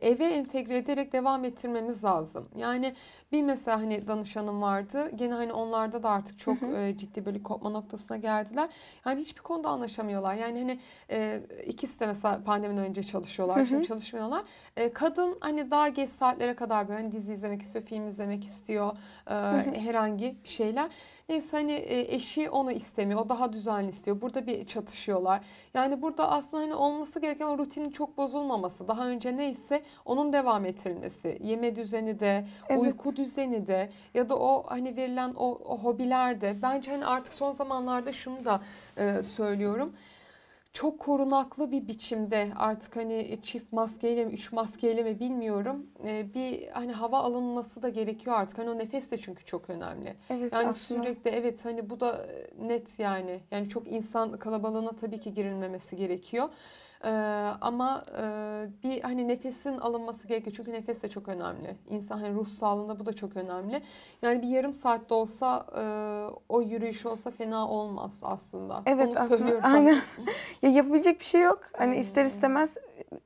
eve entegre ederek devam ettirmemiz lazım. Yani bir mesela hani danışanım vardı. Gene hani onlarda da artık çok hı hı. E, ciddi böyle kopma noktasına geldiler. Yani hiçbir konuda anlaşamıyorlar. Yani hani e, ikisi de mesela pandemiden önce çalışıyorlar. Hı hı. Şimdi çalışmıyorlar. E, kadın hani daha geç saatlere kadar böyle hani dizi izlemek istiyor, film izlemek istiyor. E, hı hı. herhangi şeyler. Neyse hani e, eşi onu istemiyor. O daha düzenli istiyor. Burada bir çatışıyorlar. Yani burada aslında hani olması gereken o rutinin çok bozulmaması. Daha önce neyse onun devam ettirilmesi. Yeme düzeni de, evet. uyku düzeni de ya da o hani verilen o, o hobiler de. Bence hani artık son zamanlarda şunu da e, söylüyorum çok korunaklı bir biçimde artık hani e, çift maskeyle mi üç maskeyle mi bilmiyorum e, bir hani hava alınması da gerekiyor artık hani o nefes de çünkü çok önemli evet, yani aslında. sürekli evet hani bu da e, net yani yani çok insan kalabalığına tabii ki girilmemesi gerekiyor ama e, bir hani nefesin alınması gerekiyor. Çünkü nefes de çok önemli. İnsan hani ruh sağlığında bu da çok önemli. Yani bir yarım saatte olsa e, o yürüyüş olsa fena olmaz aslında. Evet Onu aslında söylüyorum. aynen. ya yapabilecek bir şey yok. Hani hmm. ister istemez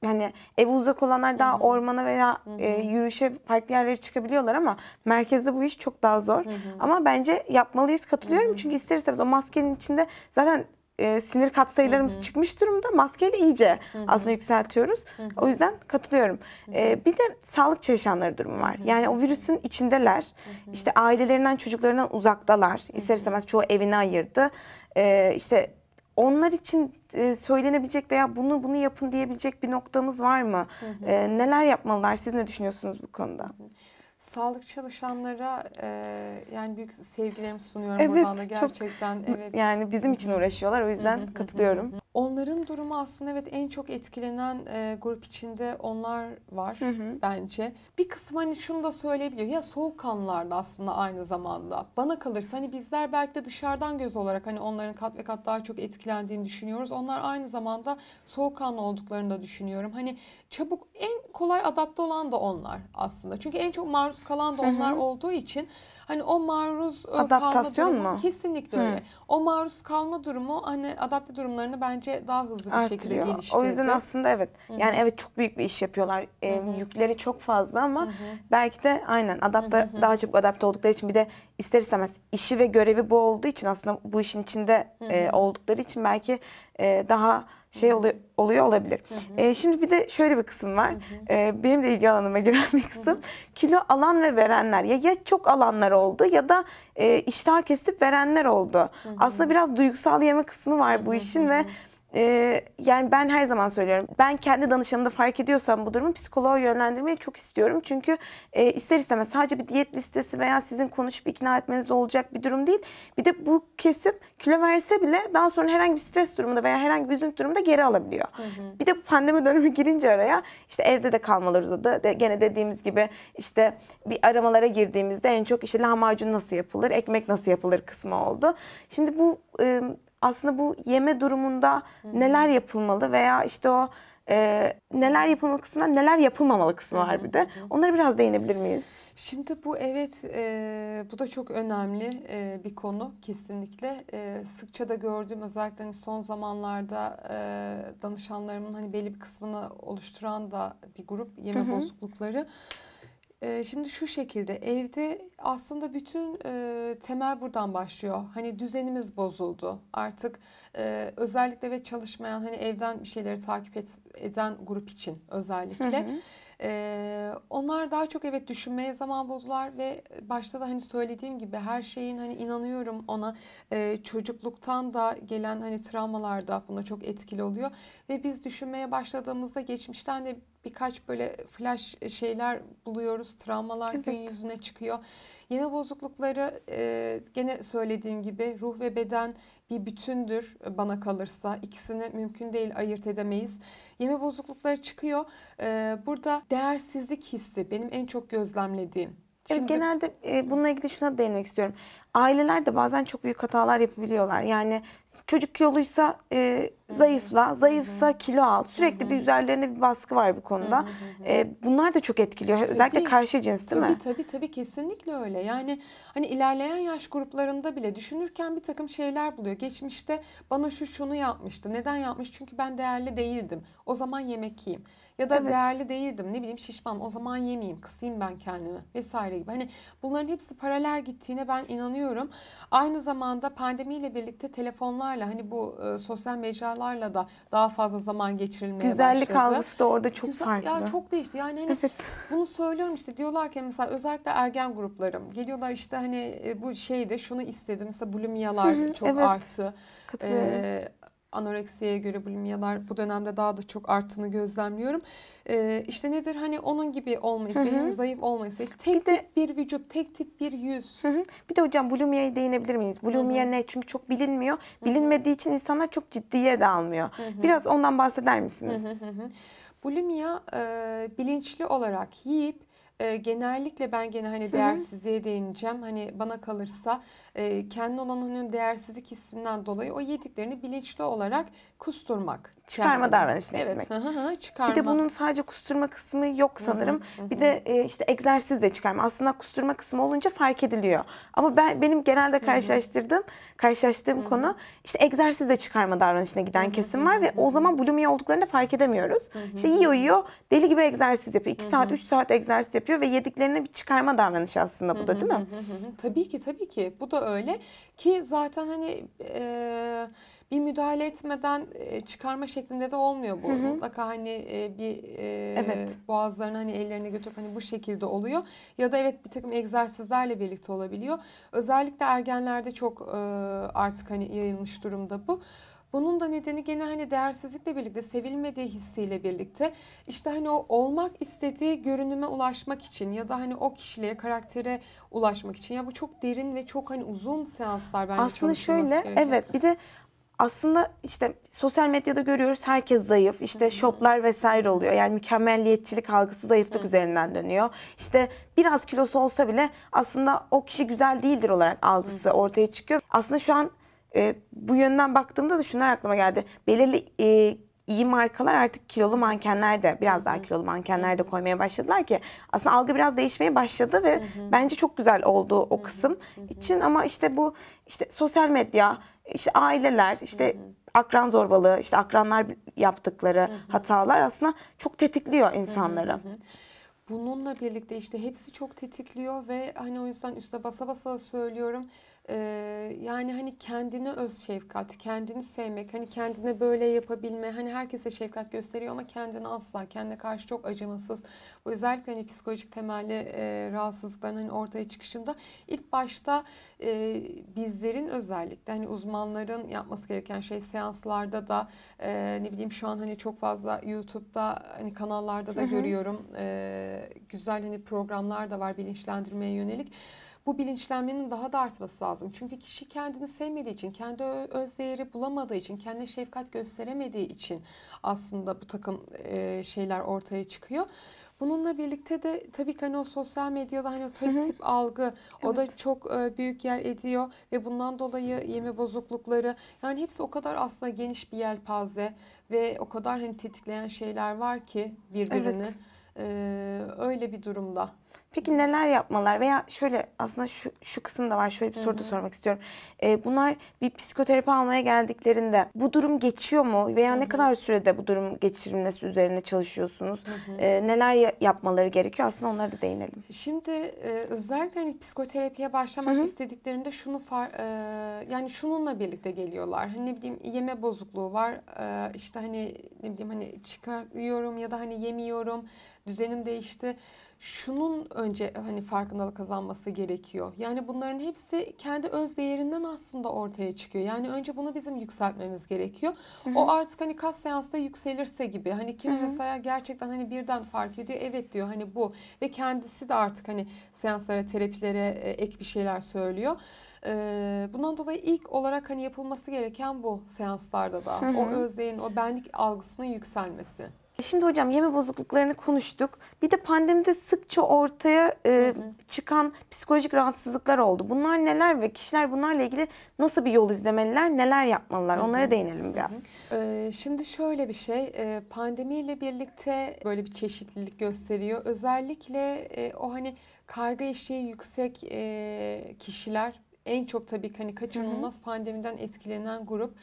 hani evi uzak olanlar daha hı ormana veya hı e, yürüyüşe farklı yerlere çıkabiliyorlar ama merkezde bu iş çok daha zor. hı Ama bence yapmalıyız katılıyorum hı çünkü ister istemez o maskenin içinde zaten e, sinir katsayılarımız hı çıkmış durumda. Maskeyle iyice Hı-hı. aslında yükseltiyoruz. Hı-hı. O yüzden katılıyorum. E, bir de sağlık çalışanları durumu var. Hı-hı. Yani o virüsün içindeler. Hı-hı. İşte ailelerinden, çocuklarından uzaktalar. İster istemez çoğu evini ayırdı. E, işte onlar için e, söylenebilecek veya bunu bunu yapın diyebilecek bir noktamız var mı? Hı hı. E, neler yapmalılar? Siz ne düşünüyorsunuz bu konuda? Hı hı. Sağlık çalışanlara e, yani büyük sevgilerimi sunuyorum evet, buradan da gerçekten. Çok, evet. Yani bizim için uğraşıyorlar o yüzden katılıyorum. Onların durumu aslında evet en çok etkilenen e, grup içinde onlar var hı hı. bence. Bir kısım hani şunu da söyleyebiliyor. Ya soğukkanlılar da aslında aynı zamanda. Bana kalırsa hani bizler belki de dışarıdan göz olarak hani onların kat ve kat daha çok etkilendiğini düşünüyoruz. Onlar aynı zamanda soğukkanlı olduklarını da düşünüyorum. Hani çabuk en kolay adapte olan da onlar aslında. Çünkü en çok maruz kalan da onlar hı hı. olduğu için hani o maruz e, Adaptasyon kalma durumu mu? kesinlikle öyle. O maruz kalma durumu hani adapte durumlarını bence bence daha hızlı bir artırıyor. şekilde geliştirdi. O yüzden aslında evet. Hı-hı. Yani evet çok büyük bir iş yapıyorlar. E, yükleri çok fazla ama Hı-hı. belki de aynen adapte Hı-hı. daha çabuk adapte oldukları için bir de ister istemez işi ve görevi bu olduğu için aslında bu işin içinde e, oldukları için belki e, daha şey oluyor, oluyor olabilir. E, şimdi bir de şöyle bir kısım var. E, benim de ilgi alanıma giren bir kısım. Hı hı. Kilo alan ve verenler. Ya, ya çok alanlar oldu ya da e, iştah kesip verenler oldu. Hı hı. Aslında biraz duygusal yeme kısmı var bu işin hı hı. ve ee, yani ben her zaman söylüyorum. Ben kendi danışanımda fark ediyorsam bu durumu psikoloğa yönlendirmeyi çok istiyorum. Çünkü e, ister istemez sadece bir diyet listesi veya sizin konuşup ikna etmeniz olacak bir durum değil. Bir de bu kesim kilo verse bile daha sonra herhangi bir stres durumunda veya herhangi bir üzüntü durumunda geri alabiliyor. Hı hı. Bir de bu pandemi dönemi girince araya işte evde de kalmaları da De, gene dediğimiz gibi işte bir aramalara girdiğimizde en çok işte lahmacun nasıl yapılır, ekmek nasıl yapılır kısmı oldu. Şimdi bu e, aslında bu yeme durumunda neler yapılmalı veya işte o e, neler yapılmalı kısmında neler yapılmamalı kısmı var bir de. Onlara biraz değinebilir miyiz? Şimdi bu evet e, bu da çok önemli e, bir konu kesinlikle. E, sıkça da gördüğüm özellikle hani son zamanlarda e, danışanlarımın hani belli bir kısmını oluşturan da bir grup yeme Hı-hı. bozuklukları. Ee, şimdi şu şekilde evde aslında bütün e, temel buradan başlıyor. Hani düzenimiz bozuldu. Artık e, özellikle ve çalışmayan hani evden bir şeyleri takip et, eden grup için özellikle. Hı hı. Ee, onlar daha çok evet düşünmeye zaman buldular ve başta da hani söylediğim gibi her şeyin hani inanıyorum ona e, çocukluktan da gelen hani travmalarda buna çok etkili oluyor ve biz düşünmeye başladığımızda geçmişten de birkaç böyle flash şeyler buluyoruz. Travmalar evet. gün yüzüne çıkıyor. Yeme bozuklukları e, gene söylediğim gibi ruh ve beden bir bütündür bana kalırsa. ikisini mümkün değil ayırt edemeyiz. Yeme bozuklukları çıkıyor. E, burada değersizlik hissi benim en çok gözlemlediğim. Şimdi... Evet, genelde e, bununla ilgili şuna değinmek istiyorum aileler de bazen çok büyük hatalar yapabiliyorlar. Yani çocuk kiloluysa e, zayıfla, zayıfsa kilo al. Sürekli bir üzerlerine bir baskı var bir konuda. E, bunlar da çok etkiliyor. Tabii, Özellikle karşı cins değil tabii, mi? Tabii tabii kesinlikle öyle. Yani hani ilerleyen yaş gruplarında bile düşünürken bir takım şeyler buluyor. Geçmişte bana şu şunu yapmıştı. Neden yapmış? Çünkü ben değerli değildim. O zaman yemek yiyeyim. Ya da evet. değerli değildim. Ne bileyim şişman. O zaman yemeyeyim. Kısayım ben kendimi vesaire gibi. Hani bunların hepsi paralel gittiğine ben inanıyorum görüyorum. Aynı zamanda pandemiyle birlikte telefonlarla hani bu e, sosyal mecralarla da daha fazla zaman geçirilmeye Güzellik başladı. Güzellik algısı da orada çok Güzel, farklı. Ya çok değişti. Yani hani evet. bunu söylüyorum işte diyorlar ki mesela özellikle ergen gruplarım geliyorlar işte hani e, bu şeyde şunu istedim. Mesela bulimiyalar çok evet. arttı. Katılıyorum. E, Anoreksiye göre bulimiyalar bu dönemde daha da çok arttığını gözlemliyorum. Ee, işte nedir hani onun gibi olması, hı hı. hem zayıf olması, tek bir de, tip bir vücut, tek tip bir yüz. Hı hı. Bir de hocam bulumiyaya değinebilir miyiz? Bulumiya ne? Çünkü çok bilinmiyor. Bilinmediği için insanlar çok ciddiye de almıyor. Hı hı. Biraz ondan bahseder misiniz? Hı hı hı. Bulimiya e, bilinçli olarak yiyip e, genellikle ben gene hani değersizliğe değineceğim. Hani bana kalırsa e, kendi olan hani değersizlik hissinden dolayı o yediklerini bilinçli olarak kusturmak çıkarma davranışına evet. gitmek. Evet, çıkarma. Bir de bunun sadece kusturma kısmı yok sanırım. Bir de e, işte egzersiz de çıkarma. Aslında kusturma kısmı olunca fark ediliyor. Ama ben benim genelde karşılaştırdığım, karşılaştığım konu işte egzersiz de çıkarma davranışına giden hı kesim var ve o zaman bulimiye olduklarını fark edemiyoruz. İşte yiyor yiyor, deli gibi egzersiz yapıyor. 2 saat, 3 saat egzersiz yapıyor ve yediklerine bir çıkarma davranışı aslında bu da değil mi? Tabii ki, tabii ki. Bu da öyle ki zaten hani e, bir müdahale etmeden e, çıkarma şeklinde de olmuyor bu. Hı hı. Mutlaka hani e, bir e, evet. boğazlarını hani ellerine götürüp hani bu şekilde oluyor. Ya da evet bir takım egzersizlerle birlikte olabiliyor. Özellikle ergenlerde çok e, artık hani yayılmış durumda bu. Bunun da nedeni gene hani değersizlikle birlikte, sevilmediği hissiyle birlikte işte hani o olmak istediği görünüme ulaşmak için ya da hani o kişiliğe, karaktere ulaşmak için. Ya bu çok derin ve çok hani uzun seanslar bence Aslında şöyle gereken. evet bir de aslında işte sosyal medyada görüyoruz herkes zayıf. İşte Hı-hı. şoplar vesaire oluyor. Yani mükemmelliyetçilik algısı zayıflık Hı-hı. üzerinden dönüyor. İşte biraz kilosu olsa bile aslında o kişi güzel değildir olarak algısı Hı-hı. ortaya çıkıyor. Aslında şu an e, bu yönden baktığımda da şunlar aklıma geldi. Belirli e, iyi markalar artık kilolu mankenler de biraz daha kilolu mankenler de koymaya başladılar ki aslında algı biraz değişmeye başladı ve hı hı. bence çok güzel oldu o kısım hı hı. için ama işte bu işte sosyal medya işte aileler, işte hı hı. akran zorbalığı, işte akranlar yaptıkları hı hı. hatalar aslında çok tetikliyor insanları. Hı hı Bununla birlikte işte hepsi çok tetikliyor ve hani o yüzden üste basa basa söylüyorum yani hani kendine öz şefkat, kendini sevmek, hani kendine böyle yapabilme, hani herkese şefkat gösteriyor ama kendine asla, kendine karşı çok acımasız. Bu özellikle hani psikolojik temelli e, rahatsızlıkların hani ortaya çıkışında ilk başta e, bizlerin özellikle hani uzmanların yapması gereken şey seanslarda da e, ne bileyim şu an hani çok fazla YouTube'da hani kanallarda da Hı-hı. görüyorum. E, güzel hani programlar da var bilinçlendirmeye yönelik bu bilinçlenmenin daha da artması lazım. Çünkü kişi kendini sevmediği için, kendi özdeğeri bulamadığı için, kendine şefkat gösteremediği için aslında bu takım e, şeyler ortaya çıkıyor. Bununla birlikte de tabii ki hani o sosyal medyada hani o tip tip algı evet. o da çok e, büyük yer ediyor ve bundan dolayı yeme bozuklukları yani hepsi o kadar aslında geniş bir yelpaze ve o kadar hani tetikleyen şeyler var ki birbirini. Evet. E, öyle bir durumda. Peki neler yapmalar veya şöyle aslında şu, şu kısım da var şöyle bir soru da sormak istiyorum. Ee, bunlar bir psikoterapi almaya geldiklerinde bu durum geçiyor mu veya ne kadar sürede bu durum geçirilmesi üzerine çalışıyorsunuz? Ee, neler yapmaları gerekiyor aslında onlara da değinelim. Şimdi e, özellikle hani psikoterapiye başlamak istediklerinde şunu far, e, yani şununla birlikte geliyorlar. Hani ne bileyim yeme bozukluğu var e, işte hani ne bileyim hani çıkarıyorum ya da hani yemiyorum düzenim değişti şunun önce hani farkındalık kazanması gerekiyor. Yani bunların hepsi kendi öz değerinden aslında ortaya çıkıyor. Yani önce bunu bizim yükseltmemiz gerekiyor. Hı-hı. O artık hani kas seansta yükselirse gibi. Hani kim hı mesela gerçekten hani birden fark ediyor. Evet diyor hani bu ve kendisi de artık hani seanslara, terapilere e, ek bir şeyler söylüyor. Ee, bundan dolayı ilk olarak hani yapılması gereken bu seanslarda da. Hı-hı. O öz değerin, o benlik algısının yükselmesi. Şimdi hocam yeme bozukluklarını konuştuk. Bir de pandemide sıkça ortaya e, hı hı. çıkan psikolojik rahatsızlıklar oldu. Bunlar neler ve kişiler bunlarla ilgili nasıl bir yol izlemeliler, neler yapmalılar? Hı hı. Onlara değinelim biraz. Hı hı. Ee, şimdi şöyle bir şey, e, pandemiyle birlikte böyle bir çeşitlilik gösteriyor. Özellikle e, o hani kaygı eşiği yüksek e, kişiler en çok tabii hani kaçınılmaz Hı-hı. pandemiden etkilenen grup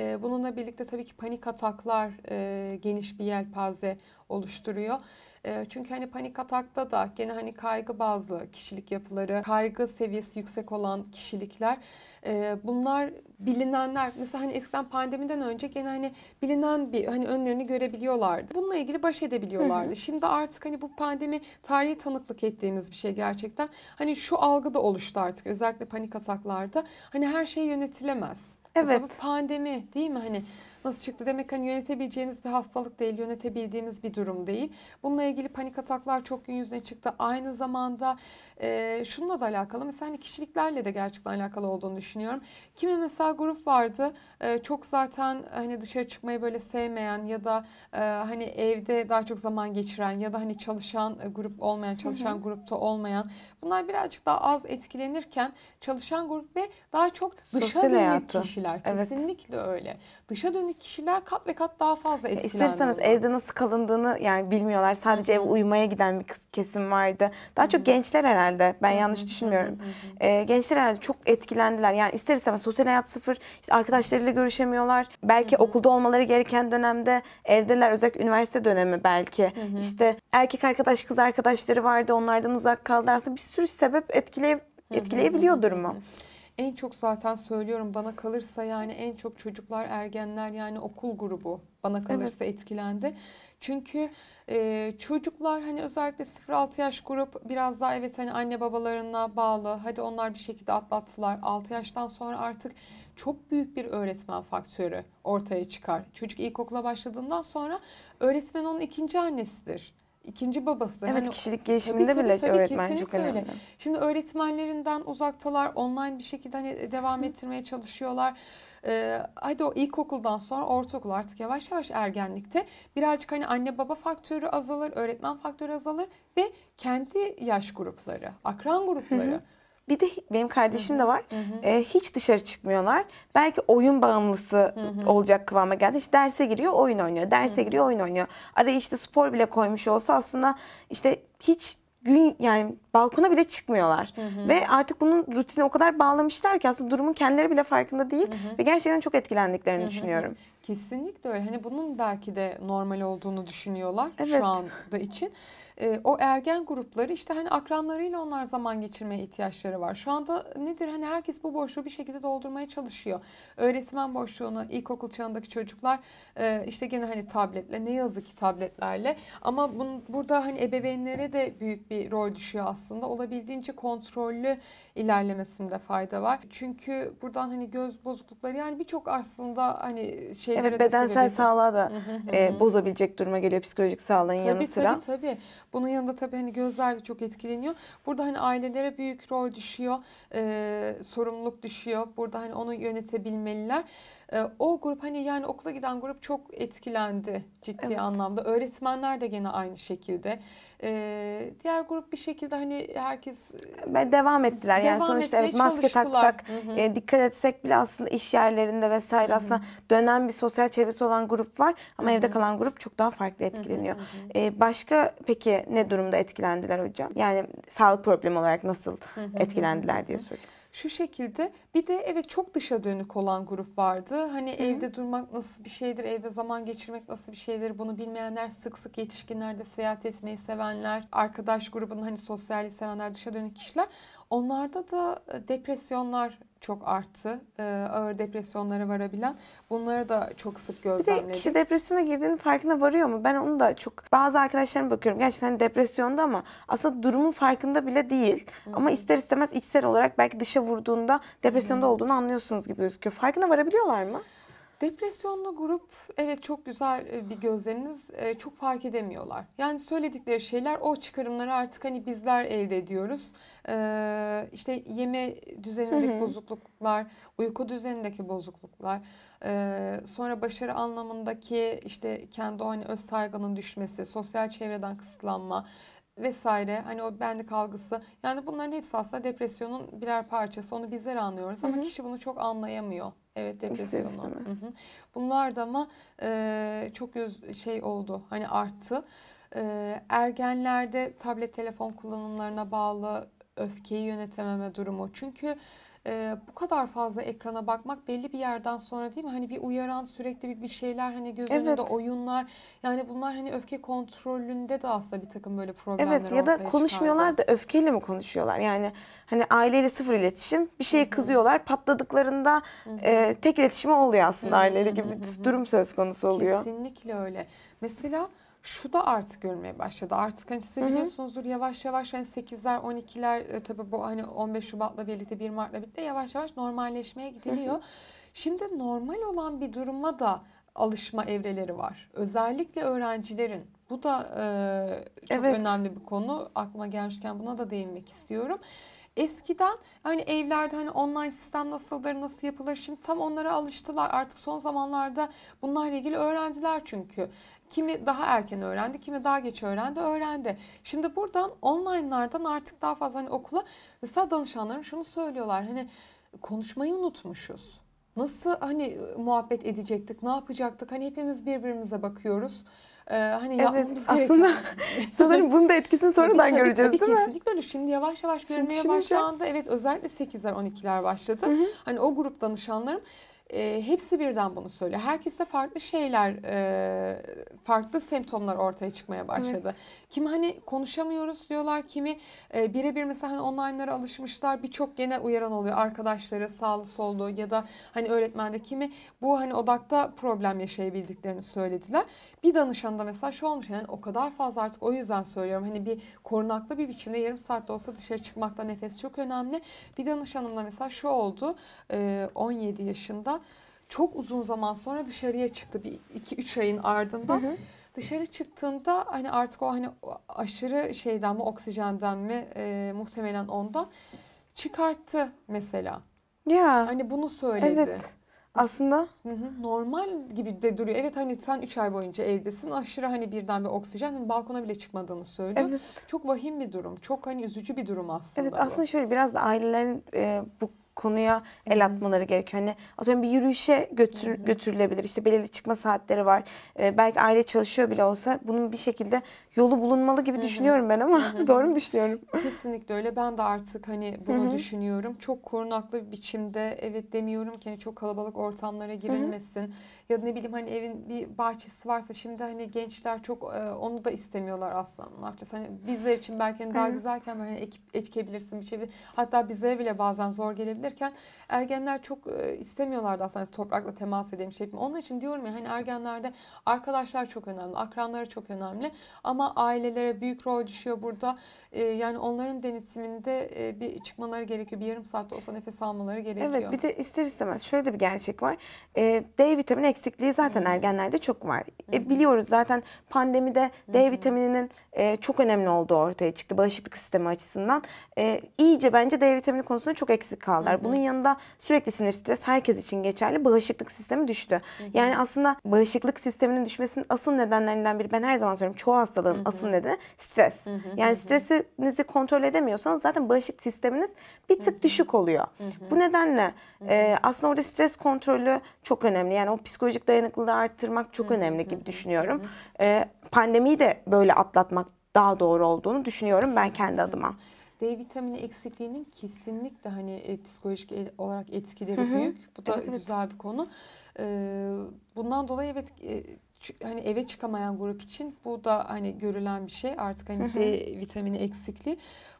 e, bununla birlikte tabii ki panik ataklar e, geniş bir yelpaze oluşturuyor. E, çünkü hani panik atakta da gene hani kaygı bazlı kişilik yapıları, kaygı seviyesi yüksek olan kişilikler e, bunlar bilinenler. Mesela hani eskiden pandemiden önce gene hani bilinen bir hani önlerini görebiliyorlardı. Bununla ilgili baş edebiliyorlardı. Hı hı. Şimdi artık hani bu pandemi tarihi tanıklık ettiğimiz bir şey gerçekten. Hani şu algı da oluştu artık özellikle panik ataklarda. Hani her şey yönetilemez. Evet. Pandemi değil mi hani nasıl çıktı? Demek hani yönetebileceğimiz bir hastalık değil, yönetebildiğimiz bir durum değil. Bununla ilgili panik ataklar çok gün yüzüne çıktı. Aynı zamanda e, şununla da alakalı mesela hani kişiliklerle de gerçekten alakalı olduğunu düşünüyorum. Kimi mesela grup vardı e, çok zaten hani dışarı çıkmayı böyle sevmeyen ya da e, hani evde daha çok zaman geçiren ya da hani çalışan e, grup olmayan, çalışan hı hı. grupta olmayan bunlar birazcık daha az etkilenirken çalışan grup ve daha çok dışa dönük hayatı. kişiler. Evet. Kesinlikle öyle. Dışa dönük kişiler kat ve kat daha fazla etkilendi. İsterseniz evde nasıl kalındığını yani bilmiyorlar. Sadece Hı-hı. eve uyumaya giden bir kesim vardı. Daha Hı-hı. çok gençler herhalde. Ben Hı-hı. yanlış düşünmüyorum. hı ee, gençler herhalde çok etkilendiler. Yani ister istemez sosyal hayat sıfır. İşte arkadaşlarıyla görüşemiyorlar. Belki Hı-hı. okulda olmaları gereken dönemde evdeler. Özellikle üniversite dönemi belki. Hı-hı. İşte erkek arkadaş kız arkadaşları vardı. Onlardan uzak kaldılar. Aslında bir sürü sebep etkileye, etkileyebiliyor durumu. Hı-hı. En çok zaten söylüyorum bana kalırsa yani en çok çocuklar, ergenler yani okul grubu bana kalırsa evet. etkilendi. Çünkü e, çocuklar hani özellikle 0-6 yaş grup biraz daha evet hani anne babalarına bağlı. Hadi onlar bir şekilde atlattılar. 6 yaştan sonra artık çok büyük bir öğretmen faktörü ortaya çıkar. Çocuk ilkokula başladığından sonra öğretmen onun ikinci annesidir ikinci babası. Evet hani, kişilik gelişiminde tabii, bile tabii, öğretmen çok önemli. Öyle. Şimdi öğretmenlerinden uzaktalar online bir şekilde hani e, devam Hı. ettirmeye çalışıyorlar. Ee, hadi o ilkokuldan sonra ortaokul artık yavaş yavaş ergenlikte birazcık hani anne baba faktörü azalır, öğretmen faktörü azalır ve kendi yaş grupları, akran grupları. Hı hı. Bir de benim kardeşim de var. E, hiç dışarı çıkmıyorlar. Belki oyun bağımlısı hı hı. olacak kıvama geldi. İşte derse giriyor, oyun oynuyor. Derse hı hı. giriyor, oyun oynuyor. Araya işte spor bile koymuş olsa aslında işte hiç gün yani balkona bile çıkmıyorlar. Hı hı. Ve artık bunun rutine o kadar bağlamışlar ki aslında durumun kendileri bile farkında değil hı hı. ve gerçekten çok etkilendiklerini hı hı. düşünüyorum. Kesinlikle öyle. Hani bunun belki de normal olduğunu düşünüyorlar evet. şu anda için. E, o ergen grupları işte hani akranlarıyla onlar zaman geçirmeye ihtiyaçları var. Şu anda nedir hani herkes bu boşluğu bir şekilde doldurmaya çalışıyor. Öğretmen boşluğunu ilkokul çağındaki çocuklar e, işte gene hani tabletle ne yazık ki tabletlerle ama bun, burada hani ebeveynlere de büyük bir rol düşüyor aslında. Olabildiğince kontrollü ilerlemesinde fayda var. Çünkü buradan hani göz bozuklukları yani birçok aslında hani şey şeylere evet, bedensel sağlığa da e, bozabilecek duruma geliyor psikolojik sağlığın tabii, yanı sıra. Tabii tabii. Bunun yanında tabii hani gözler de çok etkileniyor. Burada hani ailelere büyük rol düşüyor. E, sorumluluk düşüyor. Burada hani onu yönetebilmeliler. E, o grup hani yani okula giden grup çok etkilendi ciddi evet. anlamda. Öğretmenler de gene aynı şekilde. E, diğer grup bir şekilde hani herkes ben devam ettiler. Devam yani sonuçta evet maske çalıştılar. taksak, hı hı. E, dikkat etsek bile aslında iş yerlerinde vesaire hı hı. aslında dönen bir sosyal çevresi olan grup var ama Hı-hı. evde kalan grup çok daha farklı etkileniyor. hı ee, başka peki ne durumda etkilendiler hocam? Yani sağlık problemi olarak nasıl Hı-hı. etkilendiler diye soruyorum şu şekilde bir de evet çok dışa dönük olan grup vardı. Hani Hı-hı. evde durmak nasıl bir şeydir, evde zaman geçirmek nasıl bir şeydir bunu bilmeyenler sık sık yetişkinlerde seyahat etmeyi sevenler, arkadaş grubunun hani sosyalliği sevenler, dışa dönük kişiler. Onlarda da e, depresyonlar çok arttı. E, ağır depresyonlara varabilen. Bunları da çok sık gözlemledik. Bir de kişi depresyona girdiğinin farkına varıyor mu? Ben onu da çok bazı arkadaşlarım bakıyorum. Gerçekten hani depresyonda ama aslında durumun farkında bile değil. Hı-hı. Ama ister istemez içsel olarak belki dışa vurduğunda depresyonda Hı-hı. olduğunu anlıyorsunuz gibi gözüküyor. Farkına varabiliyorlar mı? Depresyonlu grup evet çok güzel e, bir gözleminiz e, çok fark edemiyorlar. Yani söyledikleri şeyler o çıkarımları artık hani bizler elde ediyoruz. Ee, işte yeme düzenindeki bozukluklar, uyku düzenindeki bozukluklar, e, sonra başarı anlamındaki işte kendi o hani öz saygının düşmesi, sosyal çevreden kısıtlanma, vesaire hani o benlik algısı yani bunların hepsi aslında depresyonun birer parçası onu bizler anlıyoruz Hı-hı. ama kişi bunu çok anlayamıyor. Evet depresyonu. Hı Bunlar da ama e, çok yüz, şey oldu hani arttı. E, ergenlerde tablet telefon kullanımlarına bağlı öfkeyi yönetememe durumu. Çünkü e, bu kadar fazla ekrana bakmak belli bir yerden sonra değil mi? Hani bir uyaran sürekli bir, bir şeyler hani göz evet. önünde oyunlar yani bunlar hani öfke kontrolünde de aslında bir takım böyle problemler Evet ya da konuşmuyorlar çıkardı. da öfkeyle mi konuşuyorlar? Yani hani aileyle sıfır iletişim bir şeye kızıyorlar patladıklarında e, tek iletişimi oluyor aslında aileyle gibi bir durum söz konusu oluyor. Kesinlikle öyle. Mesela şu da artık görmeye başladı. Artık hani siz biliyorsunuzdur yavaş yavaş hani 8'ler 12'ler e, tabii bu hani 15 Şubat'la birlikte 1 Mart'la birlikte yavaş yavaş normalleşmeye gidiliyor. Şimdi normal olan bir duruma da alışma evreleri var. Özellikle öğrencilerin. Bu da e, çok evet. önemli bir konu. Aklıma gelmişken buna da değinmek istiyorum. Eskiden hani evlerde hani online sistem nasıldır, nasıl yapılır şimdi tam onlara alıştılar. Artık son zamanlarda bunlarla ilgili öğrendiler çünkü. Kimi daha erken öğrendi, kimi daha geç öğrendi, öğrendi. Şimdi buradan online'lardan artık daha fazla hani okula mesela danışanlarım şunu söylüyorlar. Hani konuşmayı unutmuşuz. Nasıl hani ıı, muhabbet edecektik, ne yapacaktık? Hani hepimiz birbirimize bakıyoruz. Ee, hani evet, aslında sanırım bunun da etkisini sonradan tabii, tabii, göreceğiz tabii, değil kesinlikle mi? Kesinlikle öyle. Şimdi yavaş yavaş görmeye Şimdi başlandı. Evet özellikle 8'ler 12'ler başladı. Hı hı. Hani o grup danışanlarım e, hepsi birden bunu söylüyor. Herkese farklı şeyler, e, farklı semptomlar ortaya çıkmaya başladı. Evet. Kimi hani konuşamıyoruz diyorlar, kimi e, birebir mesela hani online'lara alışmışlar. Birçok gene uyaran oluyor arkadaşları, sağlı sollu ya da hani öğretmende kimi bu hani odakta problem yaşayabildiklerini söylediler. Bir danışan da mesela şu olmuş yani o kadar fazla artık o yüzden söylüyorum. Hani bir korunaklı bir biçimde yarım saatte olsa dışarı çıkmakta nefes çok önemli. Bir danışanımda mesela şu oldu. E, 17 yaşında çok uzun zaman sonra dışarıya çıktı bir iki üç ayın ardından. Hı hı. Dışarı çıktığında hani artık o hani aşırı şeyden mi oksijenden mi e, muhtemelen ondan çıkarttı mesela. Ya. Hani bunu söyledi. Evet. Aslında normal gibi de duruyor. Evet hani sen 3 ay boyunca evdesin. Aşırı hani birden bir oksijen hani balkona bile çıkmadığını söylüyor. Evet. Çok vahim bir durum. Çok hani üzücü bir durum aslında. Evet bu. aslında şöyle biraz da ailelerin e, bu konuya el atmaları gerekiyor. Hani atıyorum bir yürüyüşe götür, götürülebilir. İşte belirli çıkma saatleri var. Ee, belki aile çalışıyor bile olsa bunun bir şekilde yolu bulunmalı gibi düşünüyorum ben ama doğru mu düşünüyorum? Kesinlikle öyle. Ben de artık hani bunu düşünüyorum. Çok korunaklı bir biçimde evet demiyorum ki hani çok kalabalık ortamlara girilmesin. ya da ne bileyim hani evin bir bahçesi varsa şimdi hani gençler çok e, onu da istemiyorlar aslında. Ne Hani bizler için belki hani daha güzelken böyle ekip, ekebilirsin, biçebilirsin. Hatta bize bile bazen zor gelebilir yapabilirken ergenler çok e, istemiyorlardı aslında toprakla temas edeyim şey mi? Onun için diyorum ya hani ergenlerde arkadaşlar çok önemli, akranları çok önemli ama ailelere büyük rol düşüyor burada. E, yani onların denetiminde e, bir çıkmaları gerekiyor. Bir yarım saatte olsa nefes almaları gerekiyor. Evet bir de ister istemez şöyle de bir gerçek var. D vitamini eksikliği zaten ergenlerde çok var. Hı Biliyoruz zaten pandemide D vitamininin çok önemli olduğu ortaya çıktı. Bağışıklık sistemi açısından. iyice bence D vitamini konusunda çok eksik kaldı var. Bunun yanında sürekli sinir stres herkes için geçerli. Bağışıklık sistemi düştü. Yani aslında bağışıklık sisteminin düşmesinin asıl nedenlerinden biri ben her zaman söylüyorum. Çoğu hastalığın asıl nedeni stres. Yani stresinizi kontrol edemiyorsanız zaten bağışıklık sisteminiz bir tık düşük oluyor. Bu nedenle e, aslında orada stres kontrolü çok önemli. Yani o psikolojik dayanıklılığı arttırmak çok önemli gibi düşünüyorum. E, pandemiyi de böyle atlatmak daha doğru olduğunu düşünüyorum ben kendi adıma. D vitamini eksikliğinin kesinlikle hani e, psikolojik e, olarak etkileri Hı-hı. büyük. Bu da evet, güzel evet. bir konu. E, bundan dolayı evet e, hani eve çıkamayan grup için bu da hani görülen bir şey artık hani D vitamini eksikliği.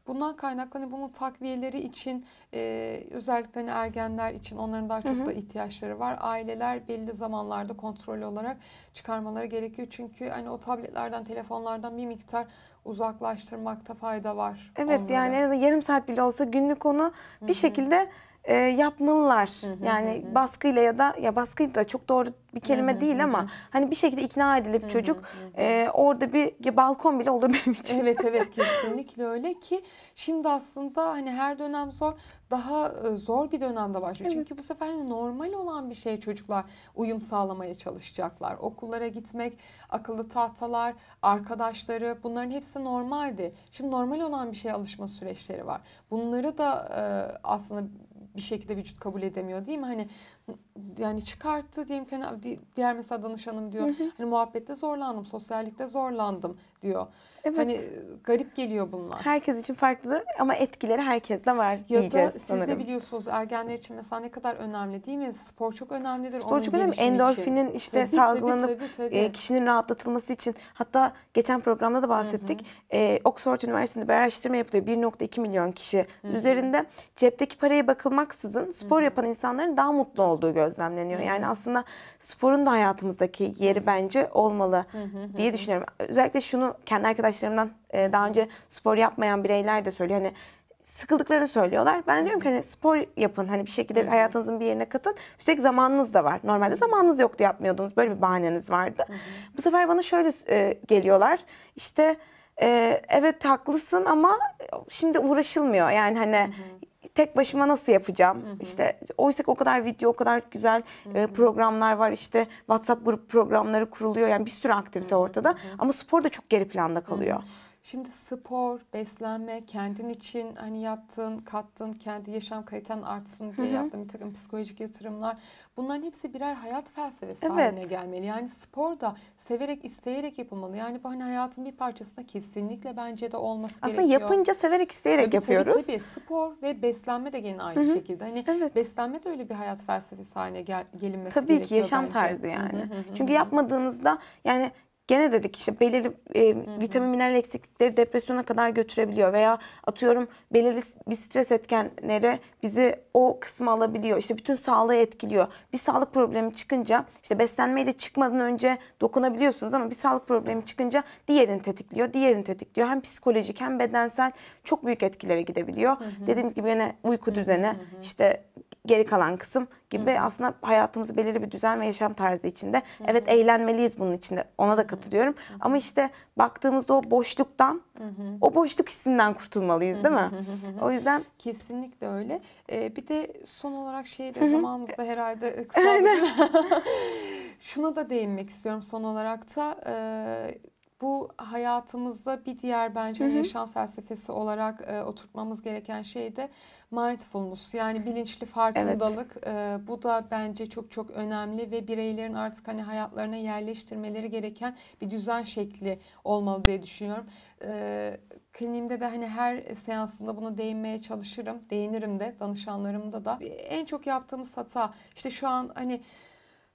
Bundan kaynaklı bunun takviyeleri için e, özellikle hani ergenler için onların daha çok da ihtiyaçları var. Aileler belli zamanlarda kontrollü olarak çıkarmaları gerekiyor. Çünkü hani o tabletlerden, telefonlardan bir miktar uzaklaştırmakta fayda var. Evet onlara. yani en azından yarım saat bile olsa günlük onu bir şekilde e, yapmalılar. Hı hı yani hı. baskıyla ya da ya baskı da çok doğru bir kelime hı hı değil hı ama hani bir şekilde ikna edilip hı çocuk hı hı. E, orada bir ya balkon bile olur benim için. Evet evet kesinlikle öyle ki şimdi aslında hani her dönem zor daha e, zor bir dönemde başlıyor. Evet. Çünkü bu sefer hani normal olan bir şey çocuklar uyum sağlamaya çalışacaklar. Okullara gitmek, akıllı tahtalar, arkadaşları bunların hepsi normaldi. Şimdi normal olan bir şeye alışma süreçleri var. Bunları da e, aslında bir şekilde vücut kabul edemiyor değil mi? Hani yani çıkarttı diyelim ki hani diğer mesela danışanım diyor hı hı. hani muhabbette zorlandım, sosyallikte zorlandım diyor. Evet. Hani e, garip geliyor bunlar. Herkes için farklı ama etkileri herkeste var ya diyeceğiz. Ya da siz de biliyorsunuz ergenler için mesela ne kadar önemli değil mi? Spor çok önemlidir. Spor Onun çok önemli. Endorfinin için. işte tabii, salgılanıp tabii, tabii, tabii. E, kişinin rahatlatılması için hatta geçen programda da bahsettik. Hı hı. E, Oxford Üniversitesi'nde bir araştırma yapılıyor. 1.2 milyon kişi hı hı. üzerinde. Cepteki paraya bakılmaksızın spor hı hı. yapan insanların daha mutlu olduğu olduğu gözlemleniyor. Hı-hı. Yani aslında sporun da hayatımızdaki yeri bence olmalı Hı-hı. diye düşünüyorum. Özellikle şunu kendi arkadaşlarımdan e, daha önce spor yapmayan bireyler de söylüyor. Hani sıkıldıklarını söylüyorlar. Ben diyorum ki hani spor yapın. Hani bir şekilde Hı-hı. hayatınızın bir yerine katın. Üstelik zamanınız da var. Normalde zamanınız yoktu yapmıyordunuz. Böyle bir bahaneniz vardı. Hı-hı. Bu sefer bana şöyle e, geliyorlar. İşte e, evet haklısın ama şimdi uğraşılmıyor. Yani hani Hı-hı tek başıma nasıl yapacağım? Hı hı. İşte oysa o kadar video, o kadar güzel hı e, hı. programlar var. İşte WhatsApp grup programları kuruluyor. Yani bir sürü aktivite hı hı. ortada. Hı hı. Ama spor da çok geri planda kalıyor. Hı hı. Şimdi spor, beslenme, kendin için hani yaptığın, kattığın, kendi yaşam kaliten artsın diye hı yaptığın bir takım psikolojik yatırımlar. Bunların hepsi birer hayat felsefesi evet. haline gelmeli. Yani spor da severek, isteyerek yapılmalı. Yani bu hani hayatın bir parçasında kesinlikle bence de olması Aslında gerekiyor. Aslında yapınca severek, isteyerek tabii, yapıyoruz. Tabii tabii. Spor ve beslenme de gene aynı Hı-hı. şekilde. Hani evet. beslenme de öyle bir hayat felsefesi haline gel- gelinmesi tabii gerekiyor Tabii ki yaşam bence. tarzı yani. Hı-hı. Çünkü yapmadığınızda yani gene dedik işte belirli e, vitamin mineral eksiklikleri depresyona kadar götürebiliyor veya atıyorum belirli bir stres etkenleri bizi o kısmı alabiliyor. İşte bütün sağlığı etkiliyor. Bir sağlık problemi çıkınca işte beslenmeyle çıkmadan önce dokunabiliyorsunuz ama bir sağlık problemi çıkınca diğerini tetikliyor, diğerini tetikliyor. Hem psikolojik hem bedensel çok büyük etkilere gidebiliyor. Hı hı. Dediğimiz gibi yine uyku düzeni hı hı. işte geri kalan kısım gibi Hı. aslında hayatımızı belirli bir düzen ve yaşam tarzı içinde. Hı. Evet eğlenmeliyiz bunun içinde. Ona da katılıyorum. Hı. Ama işte baktığımızda o boşluktan, Hı. o boşluk hissinden kurtulmalıyız değil mi? Hı. Hı. O yüzden kesinlikle öyle. Ee, bir de son olarak şey de zamanımızda herhalde kısaldı. Şuna da değinmek istiyorum son olarak da. Ee, bu hayatımızda bir diğer bence hı hı. yaşam felsefesi olarak e, oturtmamız gereken şey de mindfulness yani bilinçli farkındalık. Evet. E, bu da bence çok çok önemli ve bireylerin artık hani hayatlarına yerleştirmeleri gereken bir düzen şekli olmalı diye düşünüyorum. E, kliniğimde de hani her seansımda buna değinmeye çalışırım. Değinirim de danışanlarımda da. E, en çok yaptığımız hata işte şu an hani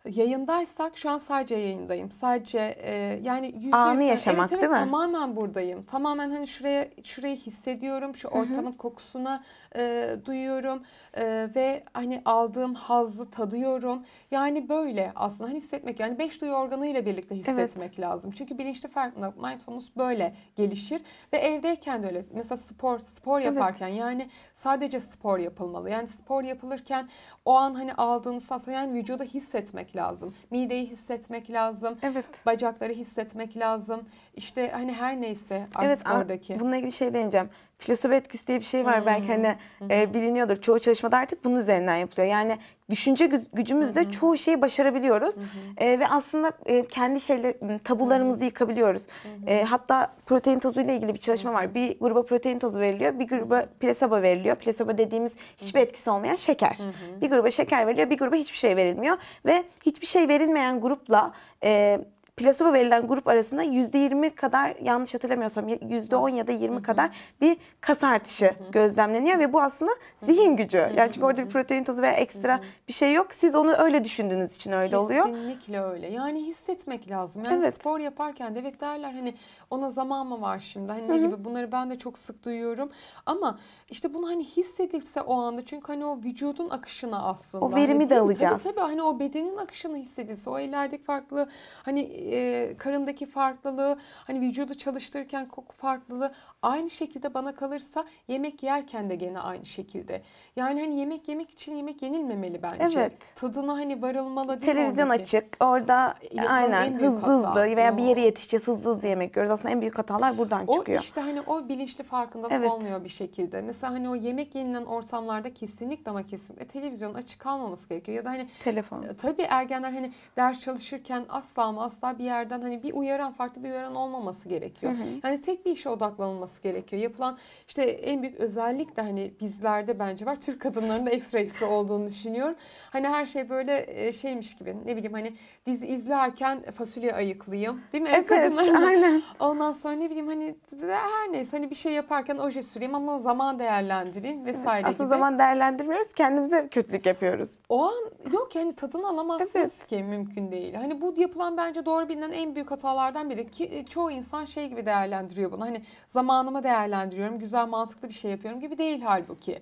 Yayındaysak şu an sadece yayındayım. Sadece e, yani yüzde Anı yaşamak, evet, evet, değil mi? tamamen buradayım. Tamamen hani şuraya şurayı hissediyorum. Şu ortamın kokusuna e, duyuyorum e, ve hani aldığım hazzı tadıyorum. Yani böyle aslında hani hissetmek yani beş duyu organıyla birlikte hissetmek lazım. Çünkü bilinçli farkındalık mindfulness böyle gelişir ve evdeyken de öyle. Mesela spor spor yaparken yani sadece spor yapılmalı. Yani spor yapılırken o an hani aldığınız haz yani vücuda hissetmek lazım lazım. Mideyi hissetmek lazım. Evet. Bacakları hissetmek lazım. İşte hani her neyse artık evet, oradaki. Bununla ilgili şey deneyeceğim psikolojik etkisi diye bir şey var. Hmm. Belki hani e, biliniyordur. Çoğu çalışmada artık bunun üzerinden yapılıyor. Yani düşünce gücümüzle hmm. çoğu şeyi başarabiliyoruz. Hmm. E, ve aslında e, kendi şeyler tabularımızı yıkabiliyoruz. Hmm. E, hatta protein tozu ile ilgili bir çalışma var. Bir gruba protein tozu veriliyor, bir gruba plasebo veriliyor. Plasebo dediğimiz hiçbir etkisi olmayan şeker. Hmm. Bir gruba şeker veriliyor, bir gruba hiçbir şey verilmiyor ve hiçbir şey verilmeyen grupla e, plasebo verilen grup arasında %20 kadar yanlış hatırlamıyorsam %10 ya da 20 kadar bir kas artışı hı gözlemleniyor ve bu aslında zihin gücü. Yani çünkü orada bir protein tozu veya ekstra bir şey yok. Siz onu öyle düşündüğünüz için öyle Kesinlikle oluyor. Kesinlikle öyle. Yani hissetmek lazım. Yani evet. spor yaparken de evet derler hani ona zaman mı var şimdi? Hani ne gibi bunları ben de çok sık duyuyorum. Ama işte bunu hani hissedilse o anda çünkü hani o vücudun akışına aslında. O verimi hani, de alacağız. Tabii tabii hani o bedenin akışını hissedilse o ellerdeki farklı hani e, karındaki farklılığı, hani vücudu çalıştırırken koku farklılığı Aynı şekilde bana kalırsa yemek yerken de gene aynı şekilde. Yani hani yemek yemek için yemek yenilmemeli bence. Evet. Tadına hani varılmalı değil Televizyon oradaki. açık. Orada Yapılan aynen hızlı hızlı veya bir yere yetişeceğiz hızlı hızlı yemek yiyoruz. Aslında en büyük hatalar buradan o çıkıyor. O işte hani o bilinçli farkındalık evet. olmuyor bir şekilde. Mesela hani o yemek yenilen ortamlarda kesinlikle ama kesinlikle televizyon açık kalmaması gerekiyor. Ya da hani telefon. E, tabii ergenler hani ders çalışırken asla ama asla bir yerden hani bir uyaran farklı bir uyaran olmaması gerekiyor. Hı hı. Yani tek bir işe odaklanılması olması gerekiyor. Yapılan işte en büyük özellik de hani bizlerde bence var. Türk kadınlarında ekstra ekstra olduğunu düşünüyorum. Hani her şey böyle e, şeymiş gibi ne bileyim hani dizi izlerken fasulye ayıklayayım. Değil mi? Ev evet, kadınlarında. Aynen. Ondan sonra ne bileyim hani her neyse hani bir şey yaparken oje süreyim ama zaman değerlendireyim vesaire evet, aslında zaman değerlendirmiyoruz. Kendimize kötülük yapıyoruz. O an yok yani tadını alamazsınız evet. ki mümkün değil. Hani bu yapılan bence doğru bilinen en büyük hatalardan biri ki e, çoğu insan şey gibi değerlendiriyor bunu. Hani zaman anımı değerlendiriyorum, güzel mantıklı bir şey yapıyorum gibi değil halbuki.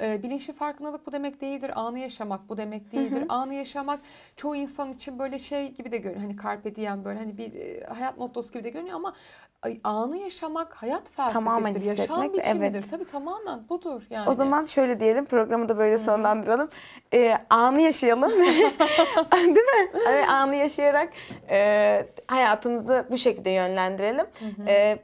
E, bilinçli farkındalık bu demek değildir. Anı yaşamak bu demek değildir. Hı hı. Anı yaşamak çoğu insan için böyle şey gibi de görünüyor. Hani carpe diem böyle hani bir e, hayat mottosu gibi de görünüyor ama anı yaşamak hayat felsefesidir. Tamamen hissetmek, Yaşam biçimidir. Evet. Tabii tamamen budur yani. O zaman şöyle diyelim programı da böyle sonlandıralım. E, anı yaşayalım. Değil mi? Hani anı yaşayarak e, hayatımızı bu şekilde yönlendirelim. Hı hı. E,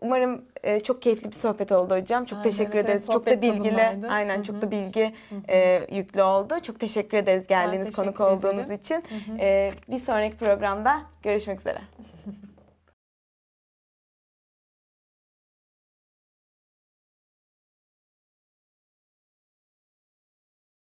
umarım e, çok keyifli bir sohbet oldu hocam. Çok aynen, teşekkür evet, ederiz. Çok da bilgili. Tadındaydı. Aynen Hı-hı. çok da bilgi e, yüklü oldu. Çok teşekkür ederiz geldiğiniz, teşekkür konuk ederim. olduğunuz için. E, bir sonraki programda görüşmek üzere.